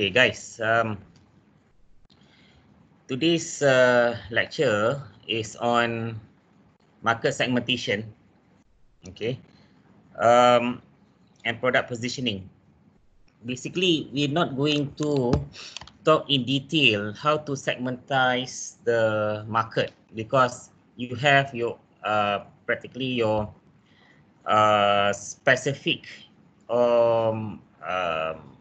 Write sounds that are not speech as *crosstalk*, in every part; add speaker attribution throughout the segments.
Speaker 1: Okay guys, um, today's uh, lecture is on market segmentation okay, um, and product positioning. Basically, we're not going to talk in detail how to segmentize the market because you have your uh, practically your uh, specific um, um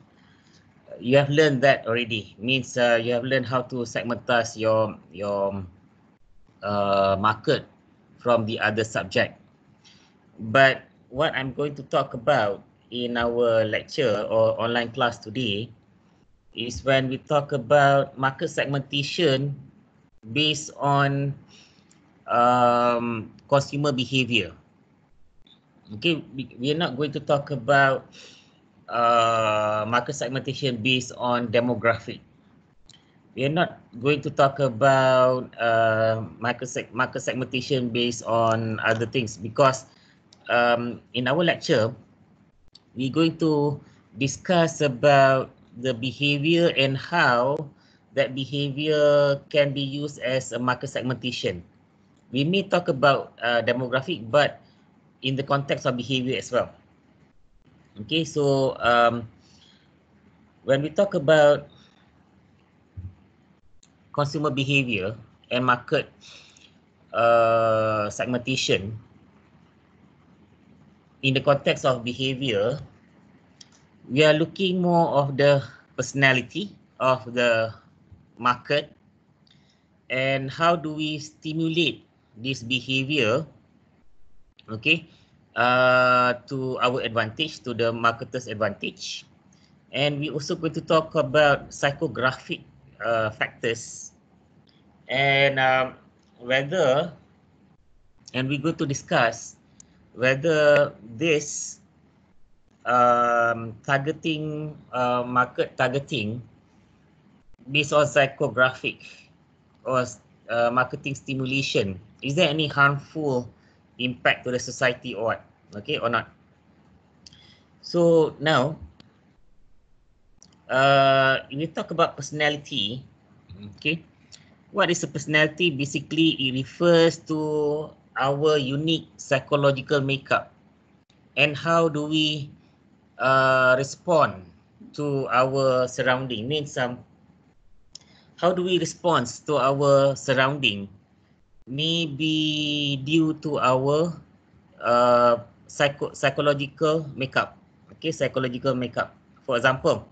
Speaker 1: you have learned that already means uh, you have learned how to segmentize your your uh, market from the other subject but what i'm going to talk about in our lecture or online class today is when we talk about market segmentation based on um, consumer behavior okay we are not going to talk about uh, market segmentation based on demographic. We are not going to talk about uh, market, seg market segmentation based on other things because um, in our lecture, we're going to discuss about the behavior and how that behavior can be used as a market segmentation. We may talk about uh, demographic, but in the context of behavior as well. Okay, so um, when we talk about consumer behavior and market uh, segmentation, in the context of behavior, we are looking more of the personality of the market and how do we stimulate this behavior, okay? Uh, to our advantage, to the marketer's advantage. And we also going to talk about psychographic uh, factors and um, whether, and we're going to discuss whether this um, targeting, uh, market targeting based on psychographic or uh, marketing stimulation, is there any harmful impact to the society or what? okay or not so now uh we talk about personality okay what is a personality basically it refers to our unique psychological makeup and how do we uh respond to our surrounding means um how do we respond to our surrounding maybe due to our uh psycho psychological makeup. Okay, psychological makeup. For example,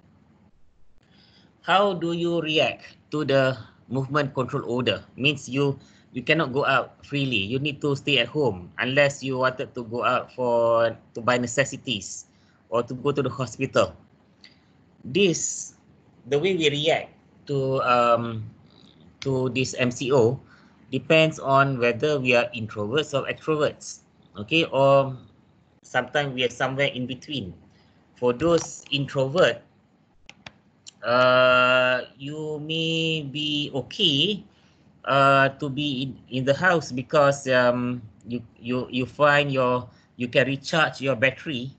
Speaker 1: how do you react to the movement control order? Means you you cannot go out freely. You need to stay at home unless you wanted to go out for to buy necessities or to go to the hospital. This, the way we react to um, to this MCO depends on whether we are introverts or extroverts. Okay, or sometimes we are somewhere in between. For those introvert, uh, you may be okay uh, to be in, in the house because um, you you you find your you can recharge your battery.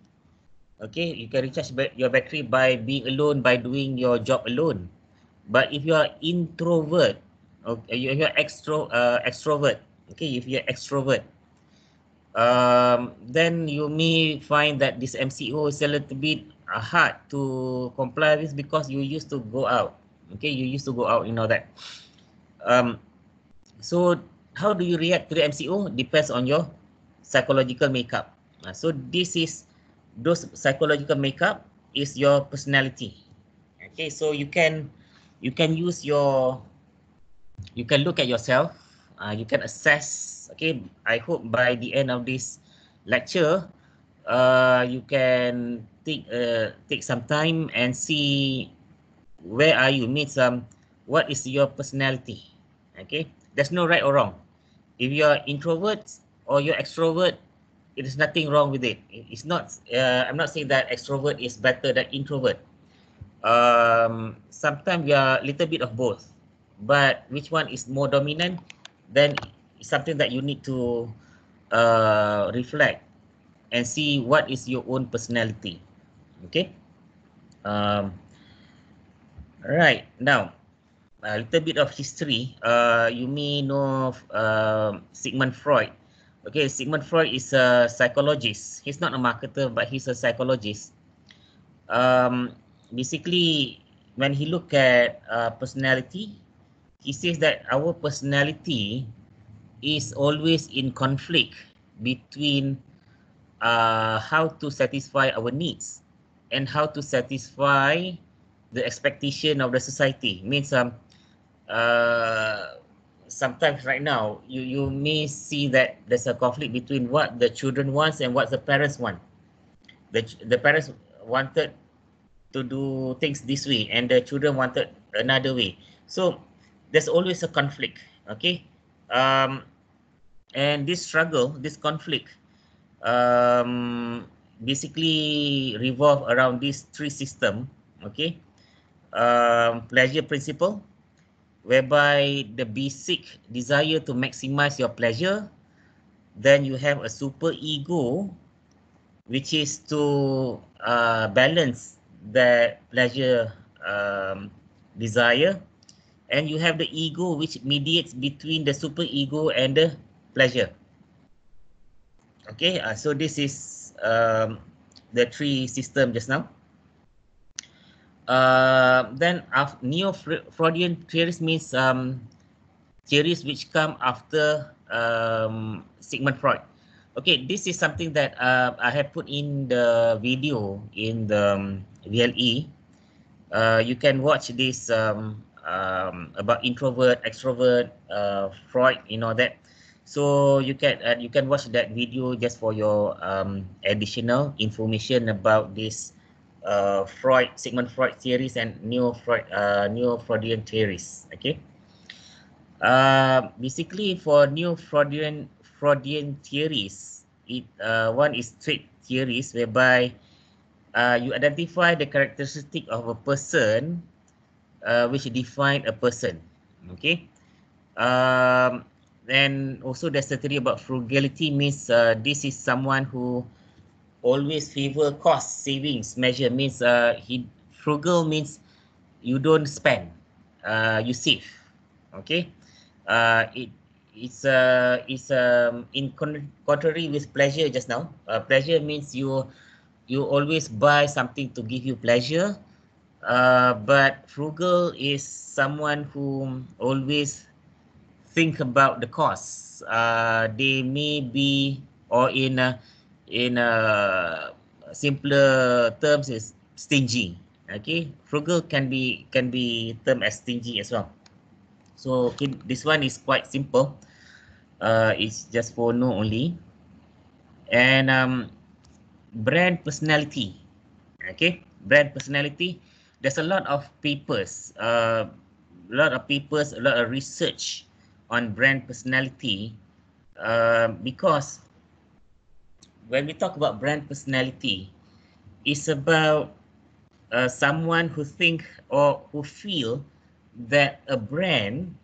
Speaker 1: Okay, you can recharge your battery by being alone by doing your job alone. But if you are introvert, okay, you're extro uh, extrovert. Okay, if you're extrovert, um, then you may find that this MCO is a little bit uh, hard to comply with because you used to go out. Okay, you used to go out, you know that. Um, so how do you react to the MCO depends on your psychological makeup. Uh, so this is those psychological makeup is your personality. Okay, so you can you can use your you can look at yourself. Uh, you can assess okay i hope by the end of this lecture uh, you can take uh, take some time and see where are you meet some what is your personality okay there's no right or wrong if you're introvert or you're extrovert it is nothing wrong with it it's not uh, i'm not saying that extrovert is better than introvert um, sometimes you are a little bit of both but which one is more dominant then something that you need to uh, reflect and see what is your own personality. Okay. Um, Now, a little bit of history. Uh, you may know of uh, Sigmund Freud. Okay, Sigmund Freud is a psychologist. He's not a marketer, but he's a psychologist. Um, basically, when he look at uh, personality, he says that our personality is always in conflict between uh, how to satisfy our needs and how to satisfy the expectation of the society. Means um, uh, sometimes right now you you may see that there's a conflict between what the children wants and what the parents want. The the parents wanted to do things this way and the children wanted another way. So there's always a conflict. Okay, um, and this struggle, this conflict, um, basically revolve around these three system, okay? Um, pleasure principle, whereby the basic desire to maximize your pleasure, then you have a super ego, which is to uh, balance that pleasure um, desire and you have the ego which mediates between the super ego and the pleasure. Okay, uh, so this is um, the three system just now. Uh, then neo-Freudian theories means um, theories which come after um, Sigmund Freud. Okay, this is something that uh, I have put in the video in the um, VLE. Uh, you can watch this um, um, about introvert, extrovert, uh, Freud, you know that. So you can uh, you can watch that video just for your um, additional information about this uh, Freud, Sigmund Freud theories and neo Freud, uh, neo Freudian theories. Okay. Uh, basically, for neo Freudian Freudian theories, it uh, one is trait theories whereby uh, you identify the characteristic of a person uh, which define a person. Okay. Um, and also there's a theory about frugality means uh, this is someone who always favor cost savings measure means uh, he frugal means you don't spend, uh, you save. Okay. Uh, it it's uh, it's um, in contrary with pleasure just now. Uh, pleasure means you you always buy something to give you pleasure uh, but frugal is someone who always think about the costs. Uh, they may be, or in a, in a simpler terms, is stingy. Okay, frugal can be can be termed as stingy as well. So okay, this one is quite simple. Uh, it's just for no only. And um, brand personality. Okay, brand personality there's a lot of papers, uh, a lot of papers, a lot of research on brand personality uh, because when we talk about brand personality, it's about uh, someone who think or who feel that a brand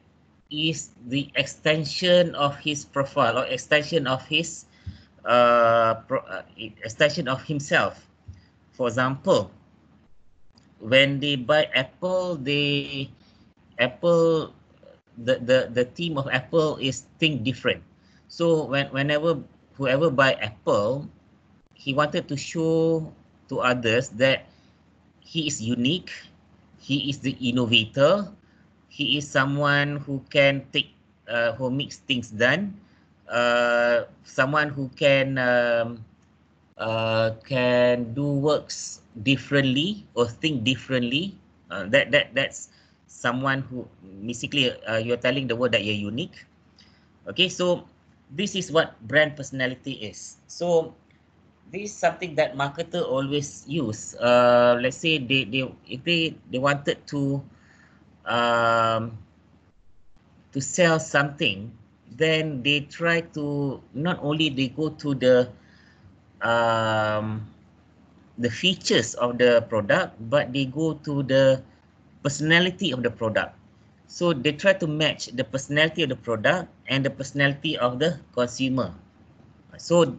Speaker 1: is the extension of his profile or extension of his uh, pro, uh, extension of himself. For example, when they buy Apple, the Apple the the the team of Apple is think different. So when whenever whoever buy Apple, he wanted to show to others that he is unique, he is the innovator, he is someone who can take uh, who makes things done, uh, someone who can um, uh, can do works differently or think differently uh, that that that's someone who basically uh, you're telling the world that you're unique okay so this is what brand personality is so this is something that marketer always use uh, let's say they, they if they they wanted to um, to sell something then they try to not only they go to the um, the features of the product, but they go to the personality of the product. So they try to match the personality of the product and the personality of the consumer. So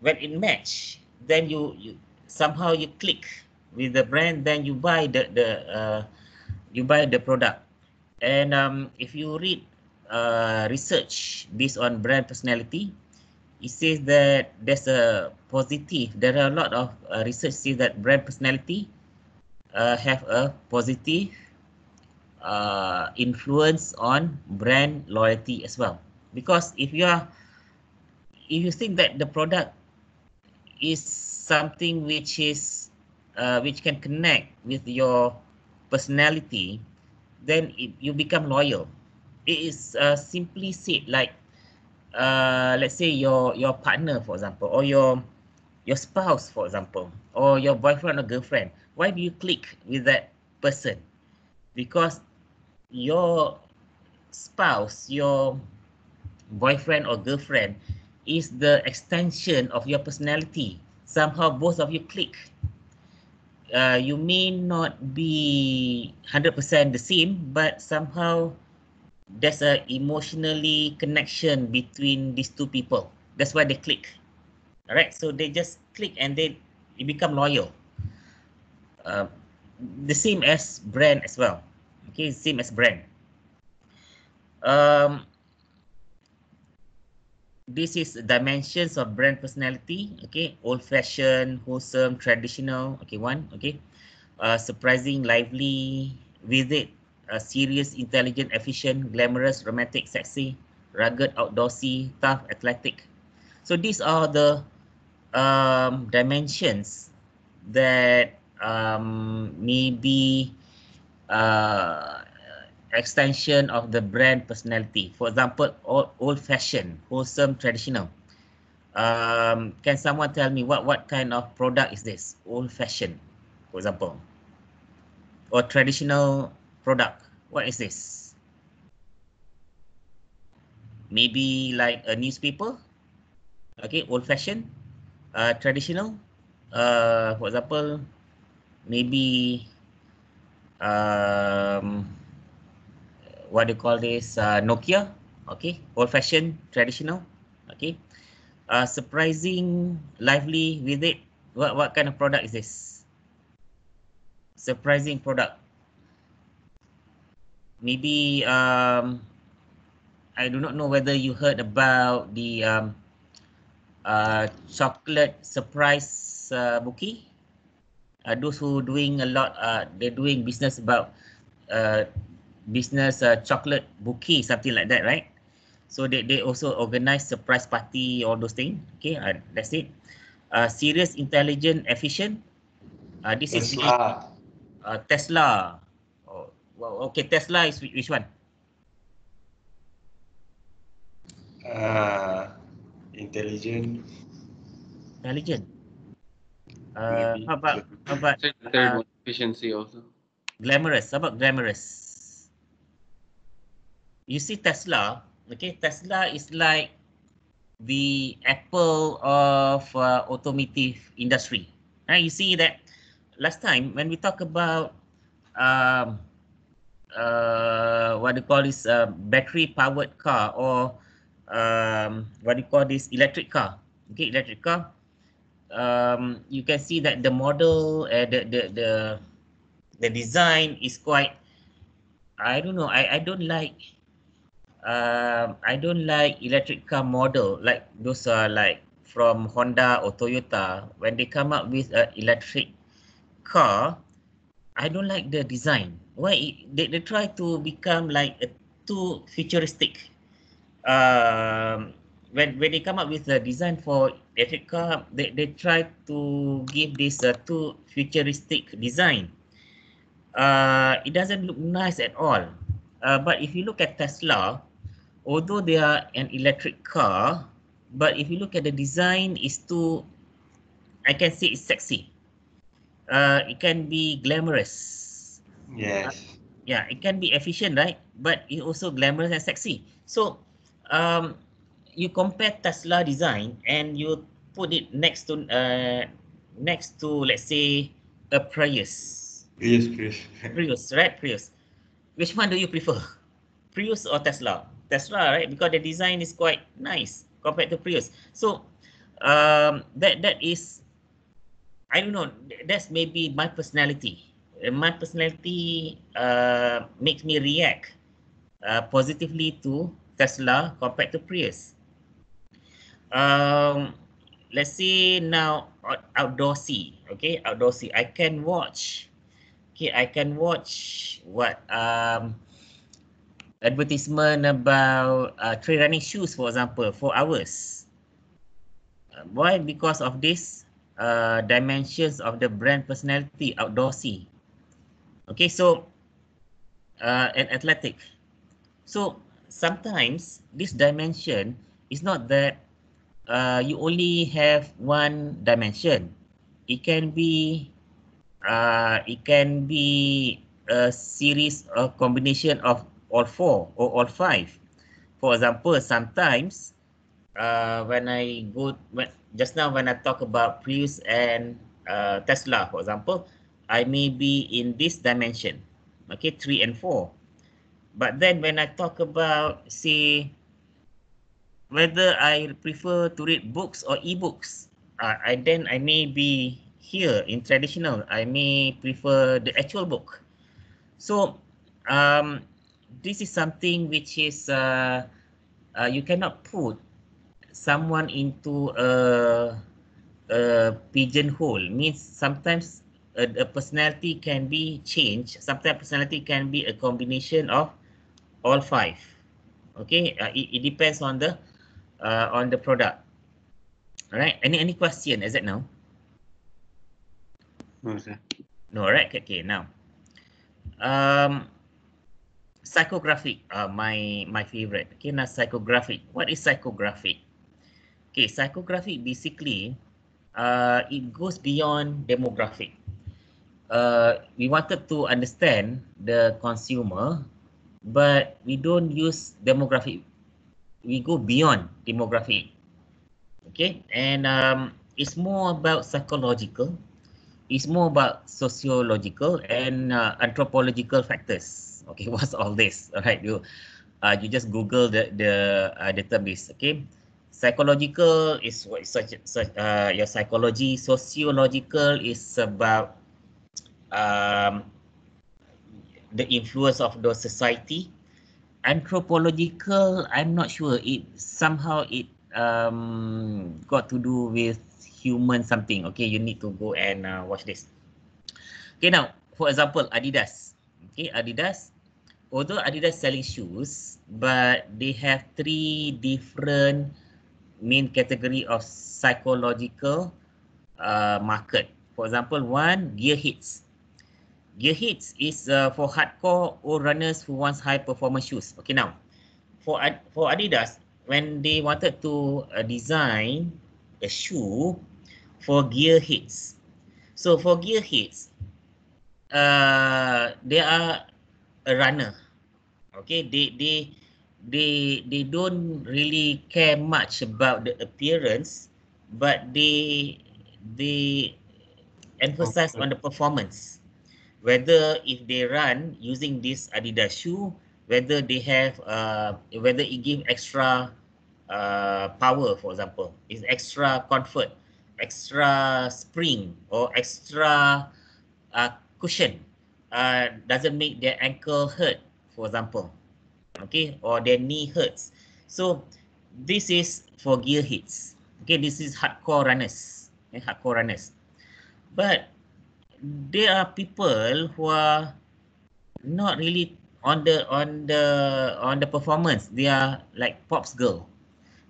Speaker 1: when it match, then you, you somehow you click with the brand, then you buy the, the uh, you buy the product. And um, if you read uh, research based on brand personality, it says that there's a positive. There are a lot of uh, research says that brand personality uh, have a positive uh, influence on brand loyalty as well. Because if you are, if you think that the product is something which is, uh, which can connect with your personality, then it, you become loyal. It is uh, simply said like uh, let's say your your partner, for example, or your your spouse, for example, or your boyfriend or girlfriend, why do you click with that person? Because your spouse, your boyfriend or girlfriend is the extension of your personality. Somehow both of you click. Uh, you may not be 100% the same, but somehow there's a emotionally connection between these two people. That's why they click. All right, so they just click and they, become loyal. Uh, the same as brand as well. Okay, same as brand. Um, this is dimensions of brand personality. Okay, old-fashioned, wholesome, traditional. Okay, one. Okay, uh, surprising, lively, with it, uh, serious, intelligent, efficient, glamorous, romantic, sexy, rugged, outdoorsy, tough, athletic. So these are the um, dimensions that um, may be uh, extension of the brand personality. For example, old, old fashioned, wholesome, traditional. Um, can someone tell me what, what kind of product is this? Old fashioned, for example. Or traditional product. What is this? Maybe like a newspaper, okay, old-fashioned, uh, traditional. Uh, for example, maybe um, what do you call this? Uh, Nokia, okay, old-fashioned, traditional, okay. Uh, surprising, lively with it. What what kind of product is this? Surprising product. maybe um I do not know whether you heard about the um uh chocolate surprise uh, bookie. Uh, those who doing a lot uh they're doing business about uh business uh, chocolate bookie something like that, right? So they they also organize surprise party all those things. Okay, uh, that's it. Uh, serious intelligent efficient. Uh, this Tesla. is uh, Tesla. Tesla. okay, Tesla is which one? Uh, intelligent. Intelligent. Uh, how about how about uh, efficiency also? Glamorous. How about glamorous? You see Tesla. Okay, Tesla is like the Apple of uh, automotive industry. Now You see that last time when we talk about um, uh, what do you call this uh, battery powered car or um, what do you call this electric car okay electric car um, you can see that the model uh, the, the the the design is quite I don't know I, I don't like um, I don't like electric car model like those are like from Honda or Toyota when they come up with an electric car I don't like the design why it, they, they try to become like a too futuristic. Um, when when they come up with the design for electric car, they, they try to give this a uh, too futuristic design. Uh, it doesn't look nice at all. Uh, but if you look at Tesla, although they are an electric car, but if you look at the design, is too, I can say it's sexy. Uh, it can be glamorous. Yes. yeah, it can be efficient, right? But it also glamorous and sexy. So um, you compare Tesla design and you put it next to uh, next to let's say a Prius. Yes, Prius. Prius, right? Prius. Which one do you prefer? Prius or Tesla? Tesla, right? Because the design is quite nice compared to Prius. So um, that that is, I don't know. That's maybe my personality. Uh, my personality uh, makes me react uh, positively to Tesla compared to Prius. Um, let's say now outdoorsy, okay, outdoorsy. I can watch, okay, I can watch what um, advertisement about uh, trail running shoes, for example, for hours. Uh, why? Because of this uh, dimensions of the brand personality, outdoorsy. Okay, so uh, athletic. So sometimes this dimension is not that uh, you only have one dimension. It can be uh, it can be a series or combination of all four or all five. For example, sometimes uh, when I go when, just now when I talk about Prius and uh, Tesla, for example, I may be in this dimension, okay, 3 and 4. But then when I talk about, say, whether I prefer to read books or e-books, uh, I, then I may be here in traditional. I may prefer the actual book. So um, this is something which is, uh, uh, you cannot put someone into a, a pigeonhole. Means sometimes a, a personality can be changed. Sometimes personality can be a combination of all five. Okay, uh, it, it depends on the uh, on the product. All right. Any any question? Is it now? No, sir. No, right. Okay, okay now. Um, psychographic. Uh, my my favorite. Okay, now psychographic. What is psychographic? Okay, psychographic basically, uh, it goes beyond demographic. Uh, we wanted to understand the consumer, but we don't use demographic. We go beyond demography, Okay, and um, it's more about psychological, it's more about sociological and uh, anthropological factors. *laughs* Okay, what's all this? *laughs* All right, you, uh, you just Google the the uh, database. Okay, psychological is what such such uh, your psychology. Sociological is about um, the influence of the society. Anthropological, I'm not sure. It somehow it um, got to do with human something. Okay, you need to go and uh, watch this. Okay, now for example, Adidas. Okay, Adidas. Although Adidas selling shoes, but they have three different main category of psychological uh, market. For example, one gearheads. Gear hits is uh, for hardcore or runners who wants high performance shoes. Okay, now for Ad for Adidas, when they wanted to uh, design a shoe for gear hits, so for gear hits, uh, they are a runner. Okay, they they they they don't really care much about the appearance, but they they emphasize okay. on the performance. whether if they run using this Adidas shoe, whether they have uh, whether it give extra uh, power, for example, is extra comfort, extra spring or extra uh, cushion, uh, doesn't make their ankle hurt, for example, okay, or their knee hurts. So this is for gear hits. Okay, this is hardcore runners. Okay, hardcore runners. But there are people who are not really on the on the on the performance. They are like pops girl.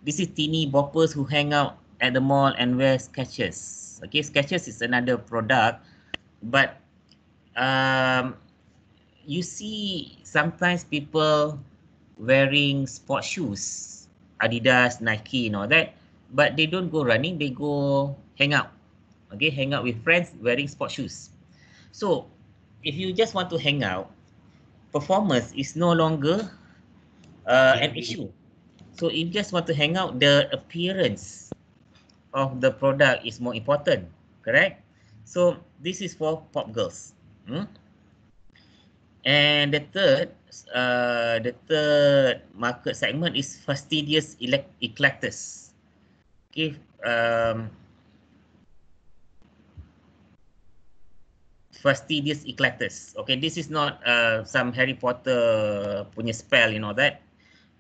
Speaker 1: This is teeny boppers who hang out at the mall and wear sketches. Okay, sketches is another product, but um, you see sometimes people wearing sport shoes, Adidas, Nike, and all that, but they don't go running. They go hang out okay hang out with friends wearing sport shoes so if you just want to hang out performance is no longer uh, yeah. an issue so if you just want to hang out the appearance of the product is more important correct so this is for pop girls hmm? and the third uh, the third market segment is fastidious eclectus okay um fastidious eclectus. Okay, this is not uh, some Harry Potter punya spell, you know that.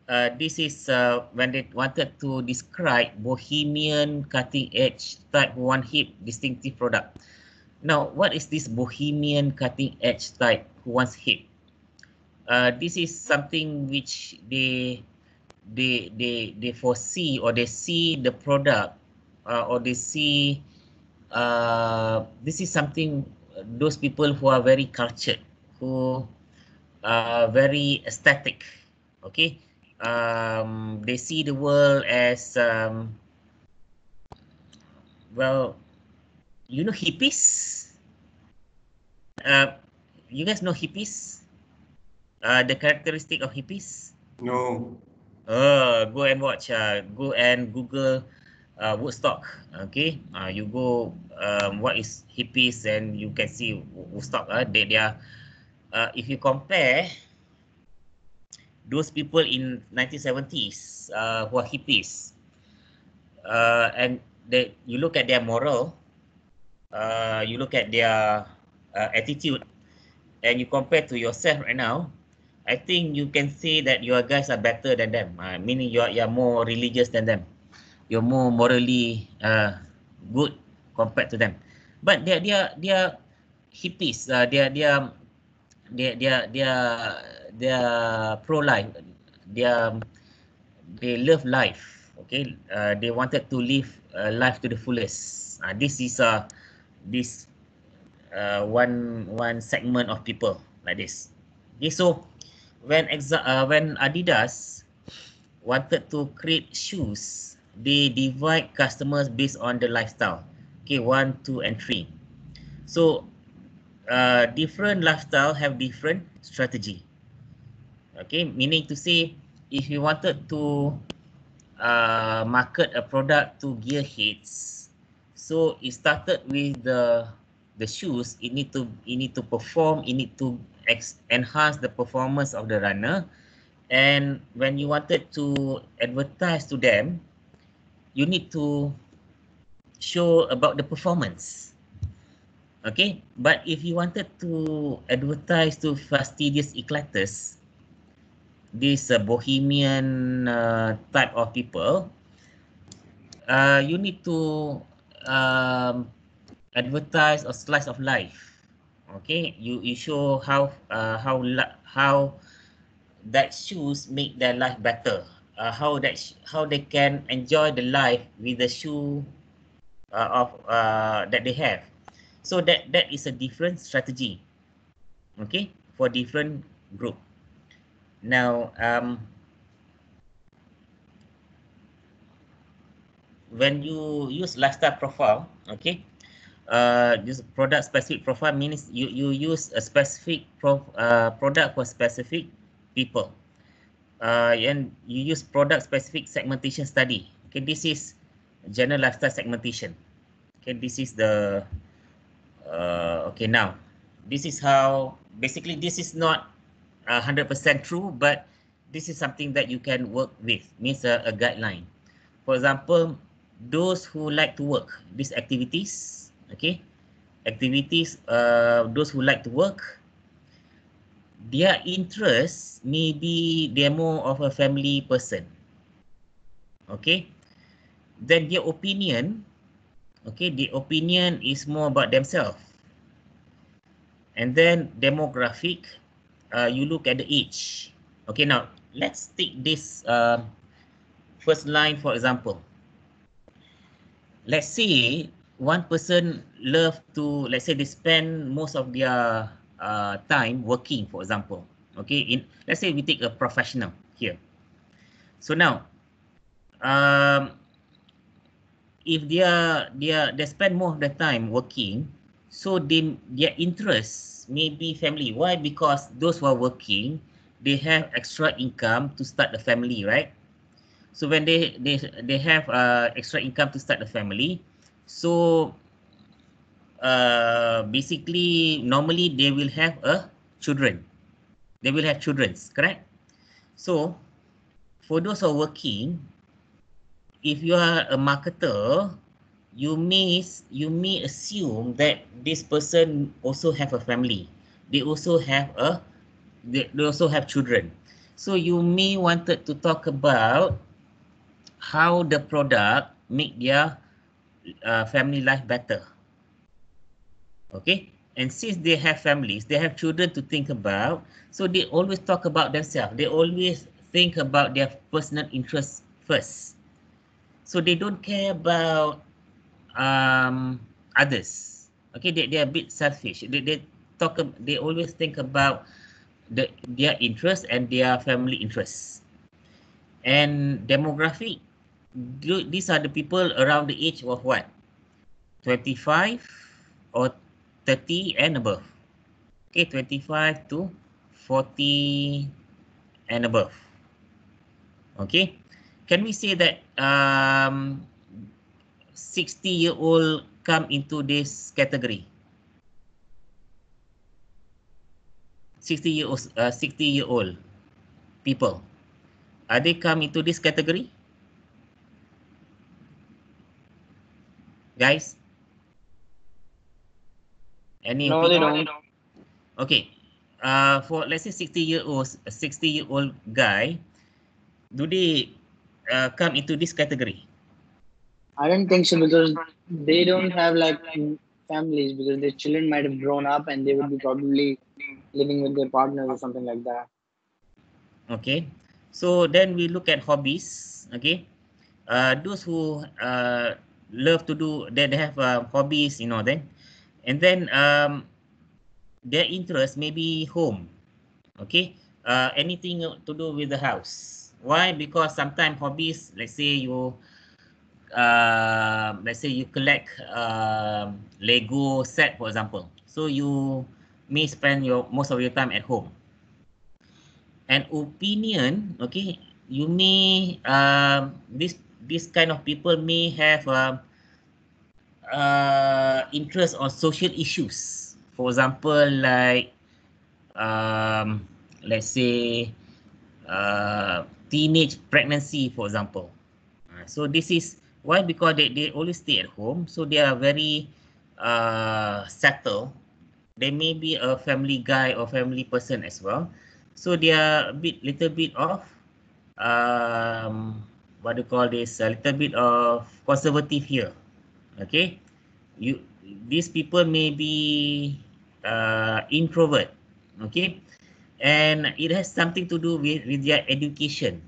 Speaker 1: Uh, this is uh, when they wanted to describe bohemian cutting edge type one hip distinctive product. Now, what is this bohemian cutting edge type one hip? Uh, this is something which they they they they foresee or they see the product uh, or they see uh, this is something those people who are very cultured, who are very aesthetic, okay? Um, they see the world as, um, well, you know hippies? Uh, you guys know hippies? Uh, the characteristic of hippies? No. Uh, go and watch, uh, go and Google uh, Woodstock. Okay, uh, you go um, what is hippies and you can see Woodstock. Uh, they, they are, uh, if you compare those people in 1970s uh, who are hippies uh, and they, you look at their moral, uh, you look at their uh, attitude and you compare to yourself right now, I think you can say that your guys are better than them, uh, meaning you you are more religious than them you're more morally uh, good compared to them. But dia dia dia hippies, uh, dia dia dia dia dia dia pro life, dia they love life, okay? Uh, they wanted to live uh, life to the fullest. Uh, this is a uh, this uh, one one segment of people like this. Okay, so when exa- uh, when Adidas wanted to create shoes, they divide customers based on the lifestyle. Okay, one, two, and three. So, uh, different lifestyle have different strategy. Okay, meaning to say, if you wanted to uh, market a product to gearheads, so it started with the the shoes. It need to it need to perform. It need to ex enhance the performance of the runner. And when you wanted to advertise to them, you need to show about the performance. Okay, but if you wanted to advertise to fastidious eclectus, this uh, bohemian uh, type of people, uh, you need to um, advertise a slice of life. Okay, you, you show how uh, how how that shoes make their life better. uh, how that how they can enjoy the life with the shoe uh, of uh, that they have. So that that is a different strategy, okay, for different group. Now, um, when you use lifestyle profile, okay, uh, this product specific profile means you you use a specific pro, uh, product for specific people uh, and you use product specific segmentation study. Okay, this is general lifestyle segmentation. Okay, this is the uh, okay now. This is how basically this is not hundred percent true, but this is something that you can work with. Means a, a guideline. For example, those who like to work these activities. Okay, activities. Uh, those who like to work their interest may be demo of a family person. Okay. Then their opinion, okay, the opinion is more about themselves. And then demographic, uh, you look at the age. Okay, now let's take this uh, first line for example. Let's see, one person love to, let's say they spend most of their uh, time working, for example. Okay, in let's say we take a professional here. So now, um, if they are they are they spend more of the time working, so then their interest may be family. Why? Because those who are working, they have extra income to start the family, right? So when they they they have uh, extra income to start the family, so uh, basically normally they will have a children. They will have children, correct? So for those who are working, if you are a marketer, you may you may assume that this person also have a family. They also have a they, they also have children. So you may wanted to talk about how the product make their uh, family life better. okay and since they have families they have children to think about so they always talk about themselves they always think about their personal interests first so they don't care about um, others okay they, they're a bit selfish they, they talk they always think about the, their interests and their family interests and demographic these are the people around the age of what 25 or 30 and above. Okay, 25 to 40 and above. Okay, can we say that um, 60 year old come into this category? 60 year old, uh, 60 year old people, are they come into this category? Guys? Any no, opinion? They don't. Okay. Uh, for let's say 60 year old, 60 year old guy, do they uh, come into this category? I don't think so because they don't have like families because their children might have grown up and they would be probably living with their partners or something like that. Okay, so then we look at hobbies. Okay, uh, those who uh, love to do they, they have uh, hobbies, you know, then And then um, their interest may be home. Okay. Uh, anything to do with the house. Why? Because sometimes hobbies, let's say you, uh, let's say you collect uh, Lego set, for example. So you may spend your most of your time at home. And opinion, okay, you may, uh, this, this kind of people may have a, um, uh, uh, interest on social issues. For example, like um, let's say uh, teenage pregnancy, for example. Uh, so this is why because they, they always stay at home, so they are very uh, settled. They may be a family guy or family person as well. So they are a bit, little bit of um, what do you call this? A little bit of conservative here okay you these people may be uh, introvert okay and it has something to do with, with their education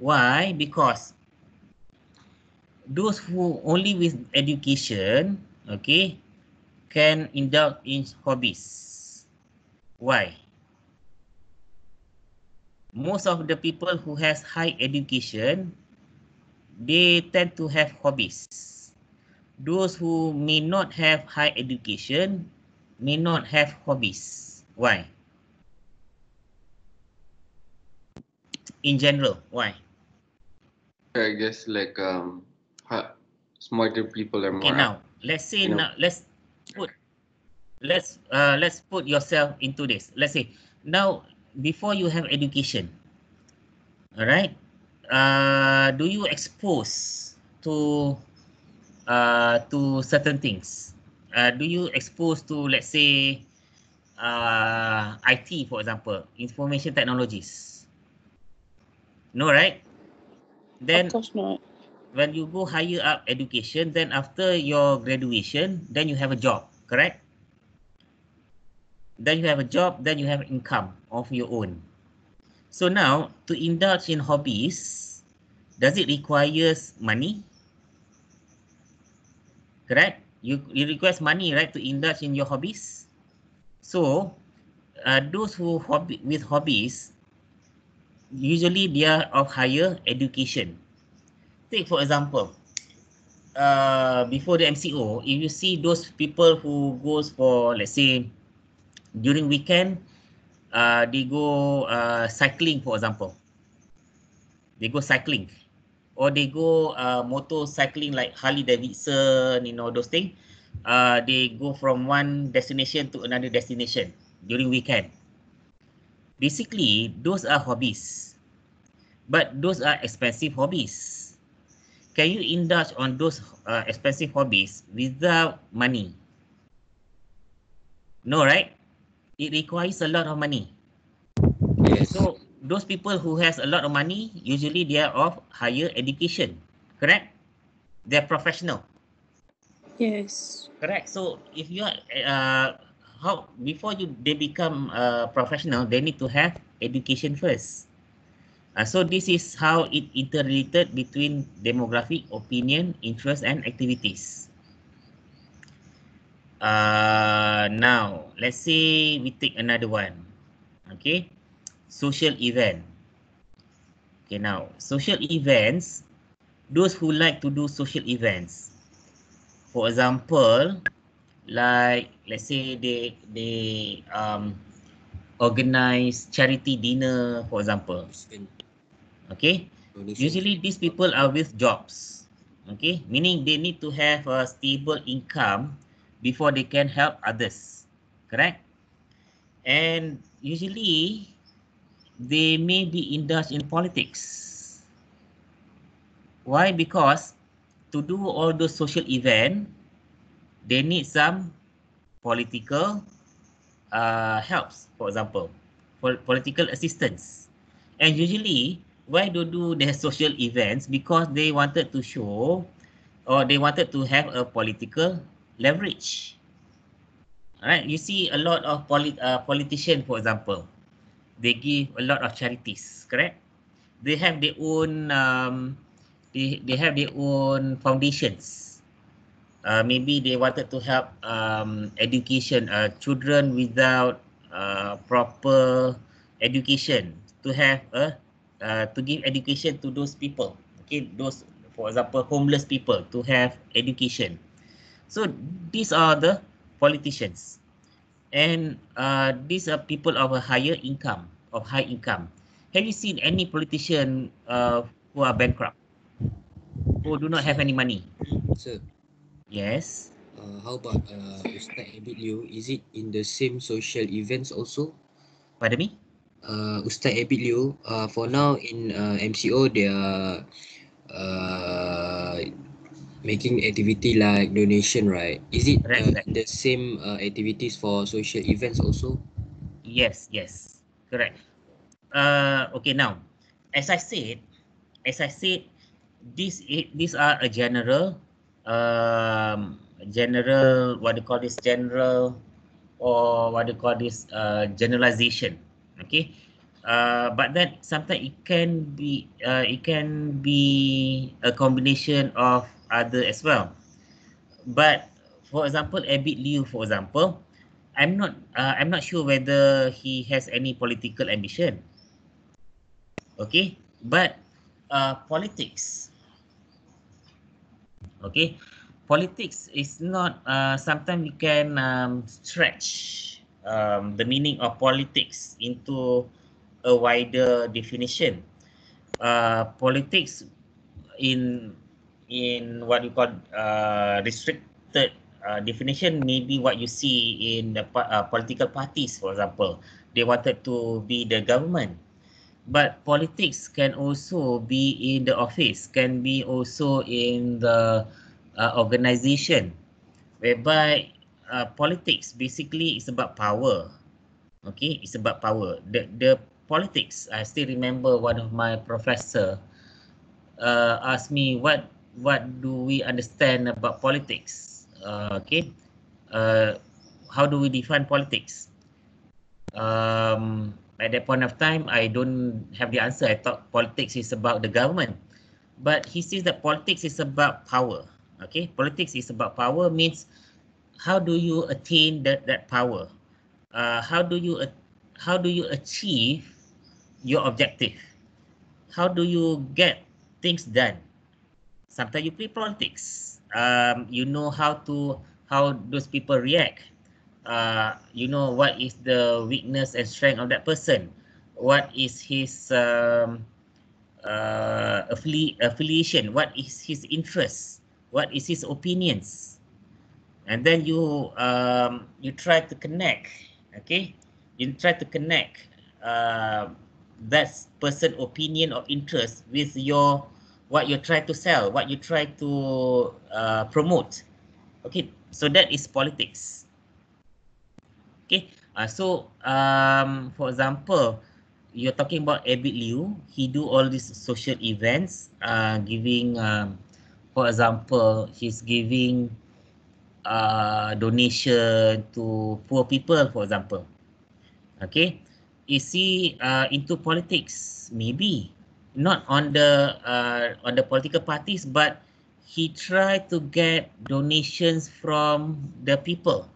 Speaker 1: why because those who only with education okay can indulge in hobbies why most of the people who has high education they tend to have hobbies those who may not have high education may not have hobbies. Why? In general, why? I guess like um, smarter people are more. Okay, now let's say now know. let's put let's uh, let's put yourself into this. Let's say now before you have education, all right? Uh, do you expose to uh, to certain things. Uh, do you expose to let's say uh, IT for example, information technologies? No, right? Then of course not. when you go higher up education, then after your graduation, then you have a job, correct? Then you have a job, then you have income of your own. So now to indulge in hobbies, does it requires money? correct? You, you request money, right, to indulge in your hobbies. So uh, those who hobby with hobbies, usually they are of higher education. Take for example, uh, before the MCO, if you see those people who goes for let's say during weekend, uh, they go uh, cycling for example. They go cycling or they go uh, motorcycling like Harley Davidson, you know those things. Uh, they go from one destination to another destination during weekend. Basically, those are hobbies, but those are expensive hobbies. Can you indulge on those uh, expensive hobbies without money? No, right? It requires a lot of money. Yes. So, those people who has a lot of money, usually they are of higher education, correct? They're professional. Yes. Correct. So if you are, uh, how before you they become uh, professional, they need to have education first. Uh, so this is how it interrelated between demographic, opinion, interest, and activities. Uh, now, let's say we take another one. Okay. social event. Okay, now social events, those who like to do social events. For example, like let's say they they um organize charity dinner, for example. Okay. Usually these people are with jobs. Okay, meaning they need to have a stable income before they can help others. Correct? And usually they may be indulged in politics. Why? Because to do all those social events, they need some political uh, helps, for example, for political assistance. And usually, why do do their social events? Because they wanted to show or they wanted to have a political leverage. All right, you see a lot of polit uh, politicians, for example, they give a lot of charities, correct? They have their own um, they they have their own foundations. Uh, maybe they wanted to help um, education uh, children without uh, proper education to have a uh, to give education to those people. Okay, those for example homeless people to have education. So these are the politicians and uh, these are people of a higher income, of high income. Have you seen any politician uh, who are bankrupt, who do not have any money? Sir. Yes. Uh, how about uh, Ustaz Abid Liu? Is it in the same social events also? Pardon me? Uh, Ustaz Abid Liu, uh, for now in uh, MCO, they are uh, making activity like donation, right? Is it right, uh, right. the same uh, activities for social events also? Yes, yes, correct. Uh, okay, now, as I said, as I said, these these are a general, um, general what do you call this general, or what do you call this uh, generalization, okay? Uh, but then sometimes it can be uh, it can be a combination of other as well. But for example, Abid Liu, for example, I'm not uh, I'm not sure whether he has any political ambition. Okay, but uh, politics. Okay, politics is not. Uh, sometimes we can um, stretch um, the meaning of politics into a wider definition. Uh, politics in in what you call uh, restricted uh, definition, maybe what you see in the uh, political parties, for example, they wanted to be the government. But politics can also be in the office, can be also in the uh, organization, whereby uh, politics basically is about power. Okay, it's about power. The the politics. I still remember one of my professor uh, asked me what what do we understand about politics? Uh, okay, uh, how do we define politics? Um, at that point of time, I don't have the answer. I thought politics is about the government, but he says that politics is about power. Okay, politics is about power means how do you attain that that power? Uh, how do you how do you achieve your objective? How do you get things done? Sometimes you play politics. Um, you know how to how those people react. Uh, you know what is the weakness and strength of that person. What is his um, uh, affili affiliation? What is his interest? What is his opinions? And then you um, you try to connect. Okay, you try to connect uh, that person opinion or interest with your what you try to sell, what you try to uh, promote. Okay, so that is politics. Okay, uh, so um, for example, you're talking about Abid Liu. He do all these social events, uh, giving, um, for example, he's giving uh, donation to poor people, for example. Okay, is he uh, into politics? Maybe. not on the uh, on the political parties, but he try to get donations from the people.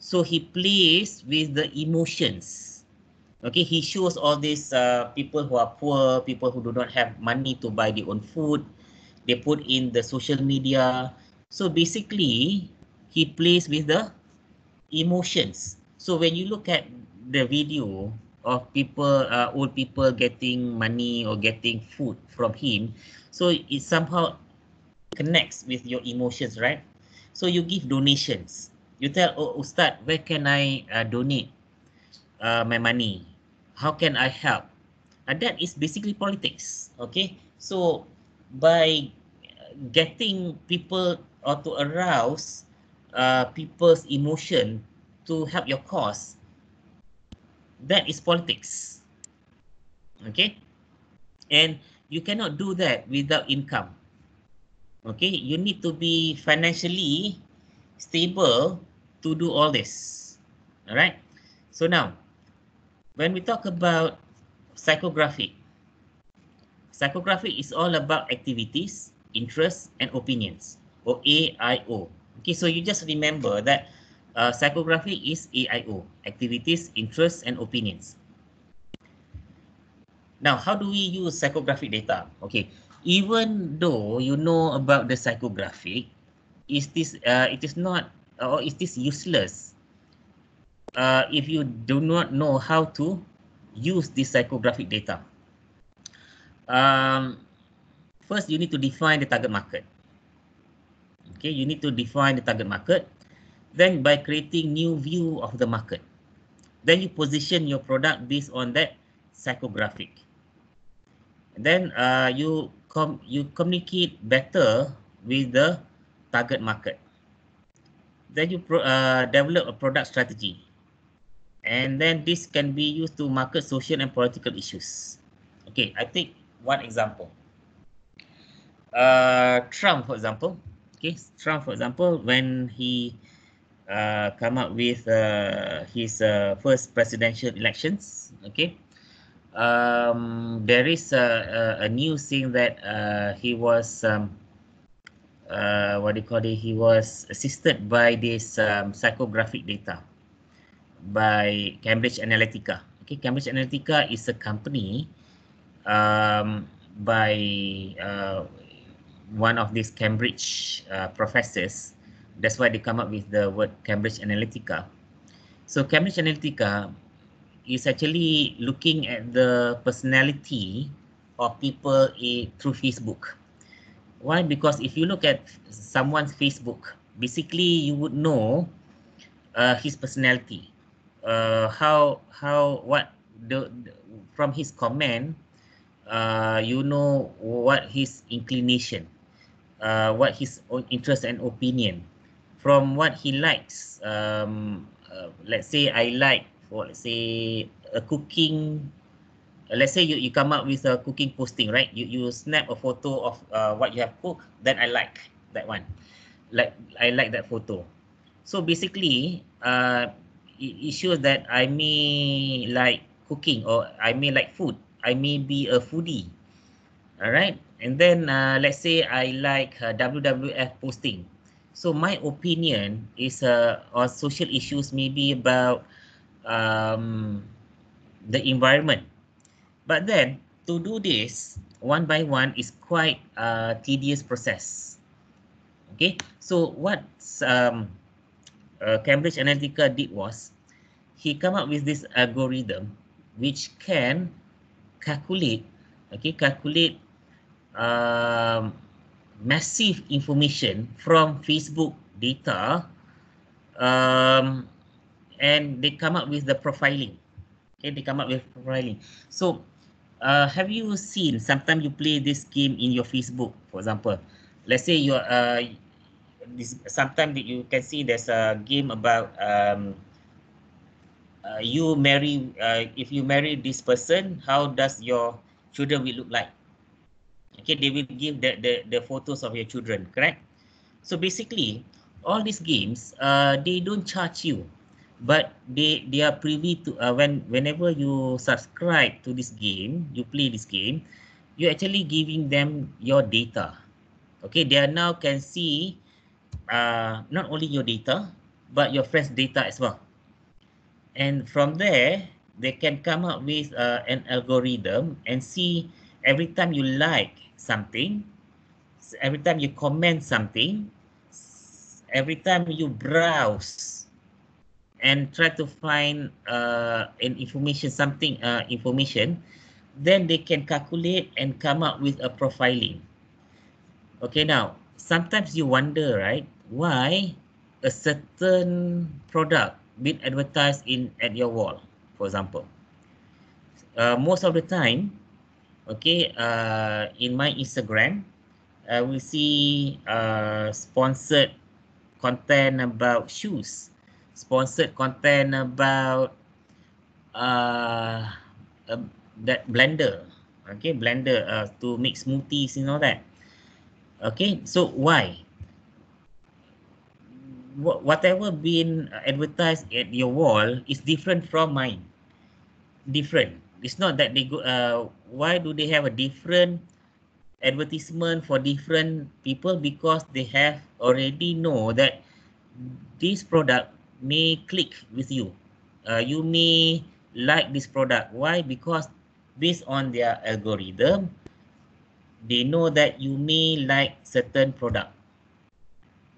Speaker 1: So he plays with the emotions. Okay, he shows all these uh, people who are poor, people who do not have money to buy their own food. They put in the social media. So basically, he plays with the emotions. So when you look at the video, of people, uh, old people getting money or getting food from him. So it somehow connects with your emotions, right? So you give donations. You tell, oh, Ustaz, where can I uh, donate uh, my money? How can I help? Uh, that is basically politics, okay? So by getting people or to arouse uh, people's emotion to help your cause, That is politics. Okay? And you cannot do that without income. Okay? You need to be financially stable to do all this. All right? So now, when we talk about psychographic, psychographic is all about activities, interests, and opinions, or AIO. Okay, so you just remember that uh, psychography is AIO, activities, interests, and opinions. Now, how do we use psychographic data? Okay, even though you know about the psychographic, is this uh, it is not or is this useless uh, if you do not know how to use this psychographic data? Um, first, you need to define the target market. Okay, you need to define the target market then by creating new view of the market. Then you position your product based on that psychographic. then uh, you com you communicate better with the target market. Then you uh, develop a product strategy. And then this can be used to market social and political issues. Okay, I take one example. Uh, Trump, for example. Okay, Trump, for example, when he uh, come up with uh, his uh, first presidential elections. Okay, um, there is a, a, a new thing that uh, he was um, uh, what do you call it? He was assisted by this um, psychographic data by Cambridge Analytica. Okay, Cambridge Analytica is a company um, by uh, one of these Cambridge uh, professors. That's why they come up with the word Cambridge Analytica. So Cambridge Analytica is actually looking at the personality of people in, through Facebook. Why? Because if you look at someone's Facebook, basically you would know uh, his personality, uh, how how what the, the from his comment, uh, you know what his inclination, uh, what his own interest and opinion, from what he likes. Um, uh, let's say I like, for let's say a cooking. Uh, let's say you, you come up with a cooking posting, right? You you snap a photo of uh, what you have cooked. Then I like that one. Like I like that photo. So basically, uh, it, it shows that I may like cooking or I may like food. I may be a foodie. All right. And then uh, let's say I like uh, WWF posting. So my opinion is uh, on social issues maybe about um, the environment. But then to do this one by one is quite a tedious process. Okay, so what um, uh, Cambridge Analytica did was he come up with this algorithm which can calculate, okay, calculate um, massive information from Facebook data um, and they come up with the profiling. Okay, they come up with profiling. So, uh, have you seen, sometimes you play this game in your Facebook, for example. Let's say you are, uh, sometimes you can see there's a game about um, uh, you marry, uh, if you marry this person, how does your children will look like? okay they will give the, the the photos of your children correct so basically all these games uh they don't charge you but they they are privy to uh, when whenever you subscribe to this game you play this game you're actually giving them your data okay they are now can see uh not only your data but your friends data as well and from there they can come up with uh, an algorithm and see every time you like something, every time you comment something, every time you browse and try to find uh, an information, something uh, information, then they can calculate and come up with a profiling. Okay, now, sometimes you wonder, right, why a certain product been advertised in at your wall, for example. Uh, most of the time, okay uh, in my instagram I uh, we see uh, sponsored content about shoes sponsored content about uh, uh that blender okay blender uh, to make smoothies and all that okay so why whatever been advertised at your wall is different from mine different it's not that they go uh, why do they have a different advertisement for different people because they have already know that this product may click with you uh, you may like this product why because based on their algorithm they know that you may like certain product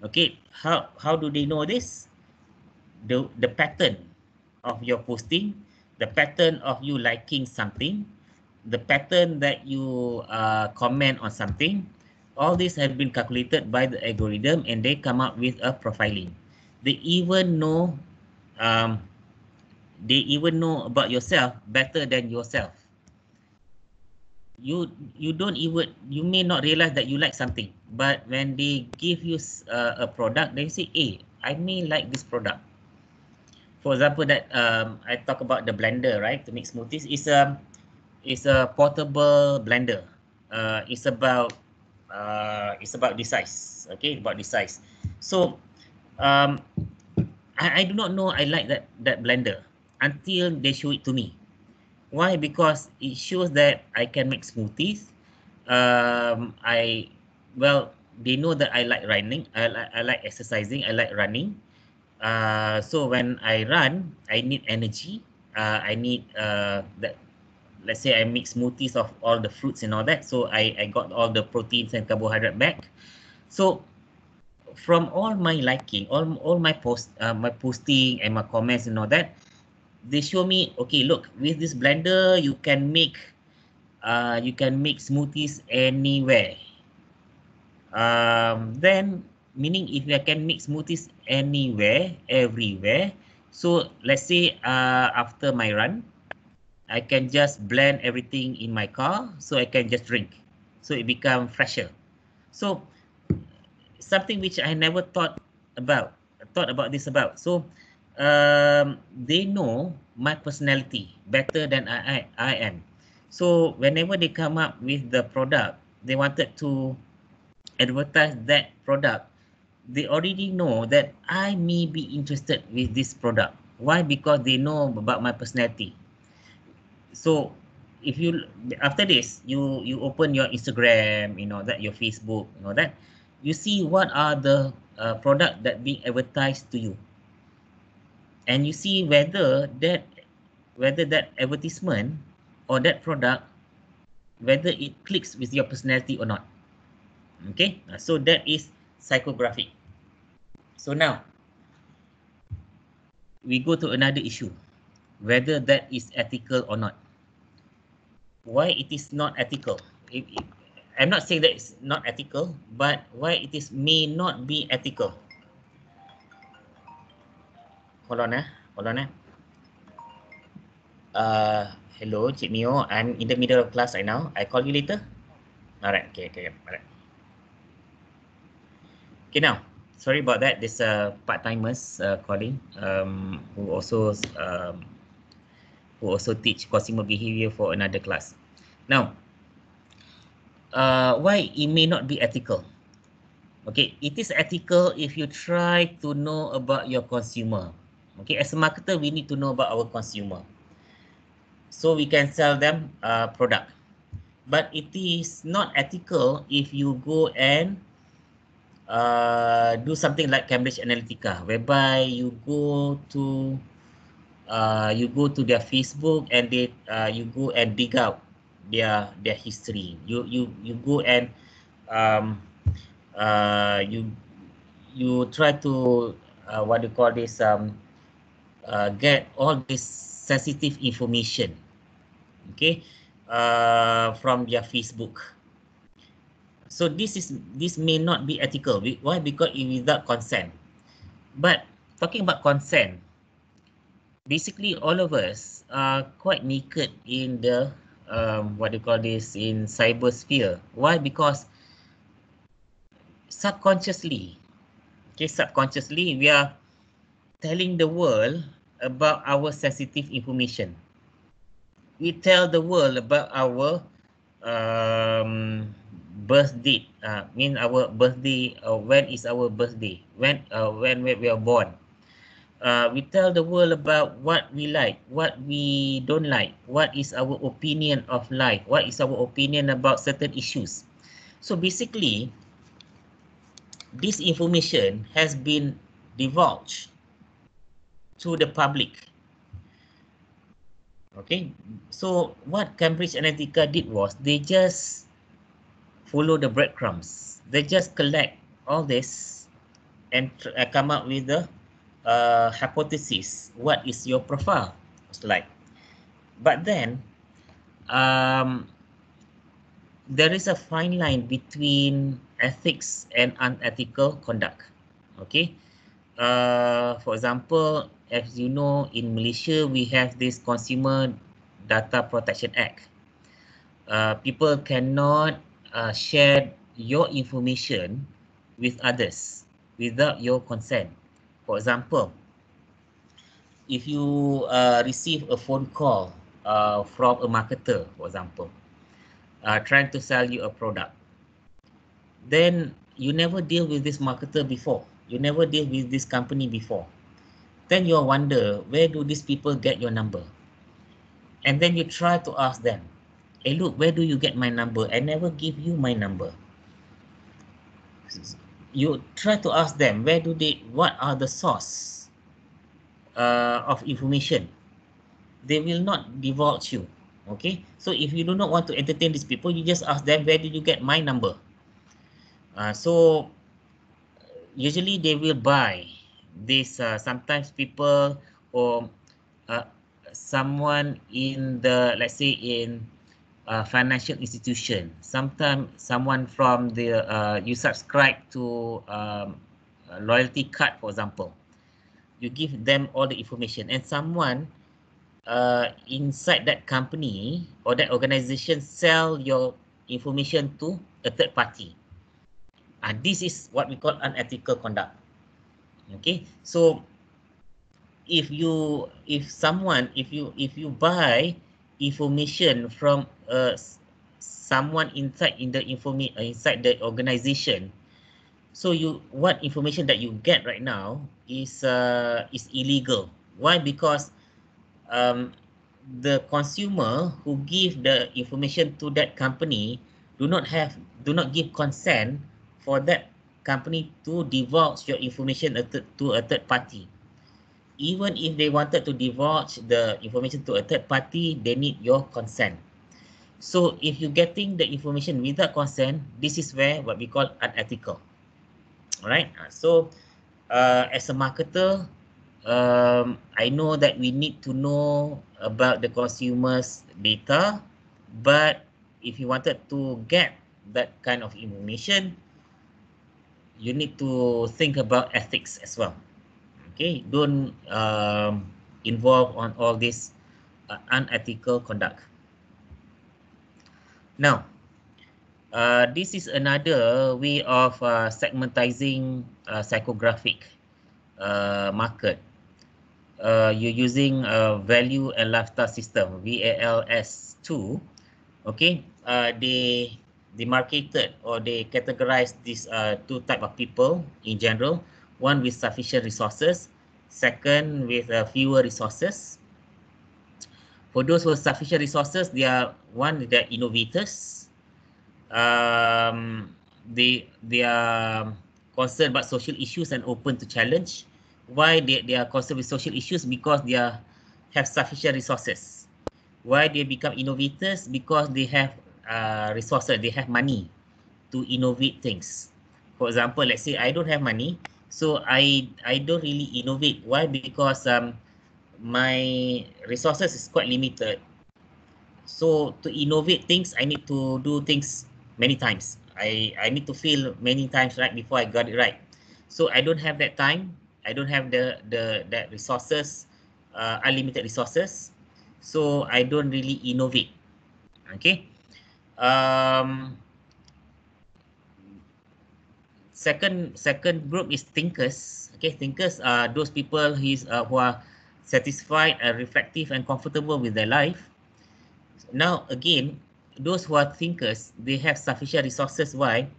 Speaker 1: okay how how do they know this the the pattern of your posting the pattern of you liking something, the pattern that you uh, comment on something, all these have been calculated by the algorithm and they come up with a profiling. They even know um, they even know about yourself better than yourself. You you don't even you may not realize that you like something, but when they give you uh, a product, they say, "Hey, eh, I may like this product." for example that um, I talk about the blender, right, to make smoothies, is a, is a portable blender. Uh, it's about uh, it's about the size, okay, about the size. So um, I, I do not know I like that, that blender until they show it to me. Why? Because it shows that I can make smoothies. Um, I, well, they know that I like running. I, li I like exercising. I like running. Uh, so when I run, I need energy. Uh, I need uh, that. Let's say I make smoothies of all the fruits and all that. So I, I got all the proteins and carbohydrate back. So from all my liking, all all my post, uh, my posting and my comments and all that, they show me. Okay, look with this blender, you can make, uh, you can make smoothies anywhere. Um, then meaning if I can make smoothies anywhere, everywhere. So let's say uh, after my run, I can just blend everything in my car so I can just drink. So it become fresher. So something which I never thought about, thought about this about. So um, they know my personality better than I, I, I am. So whenever they come up with the product, they wanted to advertise that product they already know that I may be interested with this product. Why? Because they know about my personality. So if you after this you you open your Instagram, you know that your Facebook, you know that you see what are the uh, product that being advertised to you, and you see whether that whether that advertisement or that product whether it clicks with your personality or not. Okay, so that is psychography. So now, we go to another issue, whether that is ethical or not. Why it is not ethical? It, it, I'm not saying that it's not ethical, but why it is may not be ethical. Hold on, eh? hold on. Eh? Uh, hello, Cik Mio. I'm in the middle of class right now. I call you later. Alright, okay, okay, alright. Okay, now, sorry about that. This uh, part-timers uh, calling um, who also um, who also teach consumer behavior for another class. Now, uh, why it may not be ethical? Okay, it is ethical if you try to know about your consumer. Okay, as a marketer, we need to know about our consumer. So we can sell them a product. But it is not ethical if you go and Uh, do something like Cambridge Analytica, whereby you go to uh, you go to their Facebook and they uh, you go and dig out their their history. You you you go and um, uh, you you try to uh, what do you call this um, uh, get all this sensitive information, okay, uh, from their Facebook so this is this may not be ethical why because it without consent but talking about consent basically all of us are quite naked in the um, what do you call this in cybersphere why because subconsciously okay subconsciously we are telling the world about our sensitive information we tell the world about our um, birthday uh, mean our birthday uh, when is our birthday when uh, when we are born uh, we tell the world about what we like what we don't like what is our opinion of life what is our opinion about certain issues so basically this information has been divulged to the public okay so what cambridge analytica did was they just follow the breadcrumbs. They just collect all this and uh, come up with the uh, hypothesis. What is your profile it's like? But then um, there is a fine line between ethics and unethical conduct. Okay. Uh, for example, as you know, in Malaysia, we have this Consumer Data Protection Act. Uh, people cannot uh, shared your information with others without your consent. For example, if you uh, receive a phone call uh, from a marketer, for example, uh, trying to sell you a product, then you never deal with this marketer before. You never deal with this company before. Then you wonder, where do these people get your number? And then you try to ask them, hey eh, look, where do you get my number? I never give you my number. You try to ask them, where do they, what are the source uh, of information? They will not divulge you, okay? So if you do not want to entertain these people, you just ask them, where did you get my number? Uh, so usually they will buy this uh, sometimes people or uh, someone in the let's say in Uh, financial institution. Sometimes someone from the uh, you subscribe to um, loyalty card, for example, you give them all the information, and someone uh, inside that company or that organization sell your information to a third party. And uh, this is what we call unethical conduct. Okay, so if you if someone if you if you buy information from uh, someone inside in the information uh, inside the organization so you what information that you get right now is uh, is illegal why because um, the consumer who give the information to that company do not have do not give consent for that company to divulge your information to a third party even if they wanted to divulge the information to a third party, they need your consent. So if you're getting the information without consent, this is where what we call unethical. All right. Ah, so uh, as a marketer, um, I know that we need to know about the consumer's data, but if you wanted to get that kind of information, you need to think about ethics as well okay don't um, involve on all this uh, unethical conduct now uh, this is another way of uh, segmentizing uh, psychographic uh, market uh, you're using a value and lifestyle system VALS2 okay they they marketed or they categorized these two type of people in general one with sufficient resources, second with uh, fewer resources. For those with sufficient resources, they are one, they're innovators. Um, they, they are concerned about social issues and open to challenge. Why they, they are concerned with social issues? Because they are, have sufficient resources. Why they become innovators? Because they have uh, resources, they have money to innovate things. For example, let's say I don't have money, So I I don't really innovate. Why? Because um my resources is quite limited. So to innovate things, I need to do things many times. I I need to fail many times right before I got it right. So I don't have that time. I don't have the the that resources, uh, unlimited resources. So I don't really innovate. Okay. Um, second second group is thinkers. Okay, thinkers are those people who, is, uh, who are satisfied, and reflective, and comfortable with their life. Now, again, those who are thinkers, they have sufficient resources. Why?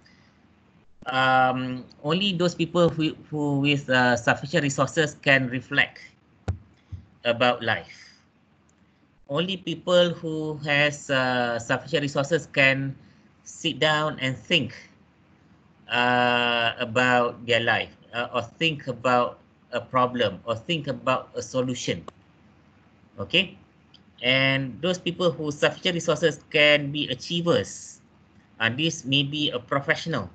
Speaker 1: Um, only those people who, who with uh, sufficient resources can reflect about life. Only people who has uh, sufficient resources can sit down and think uh, about their life uh, or think about a problem or think about a solution. Okay. And those people who sufficient resources can be achievers. And uh, this may be a professional.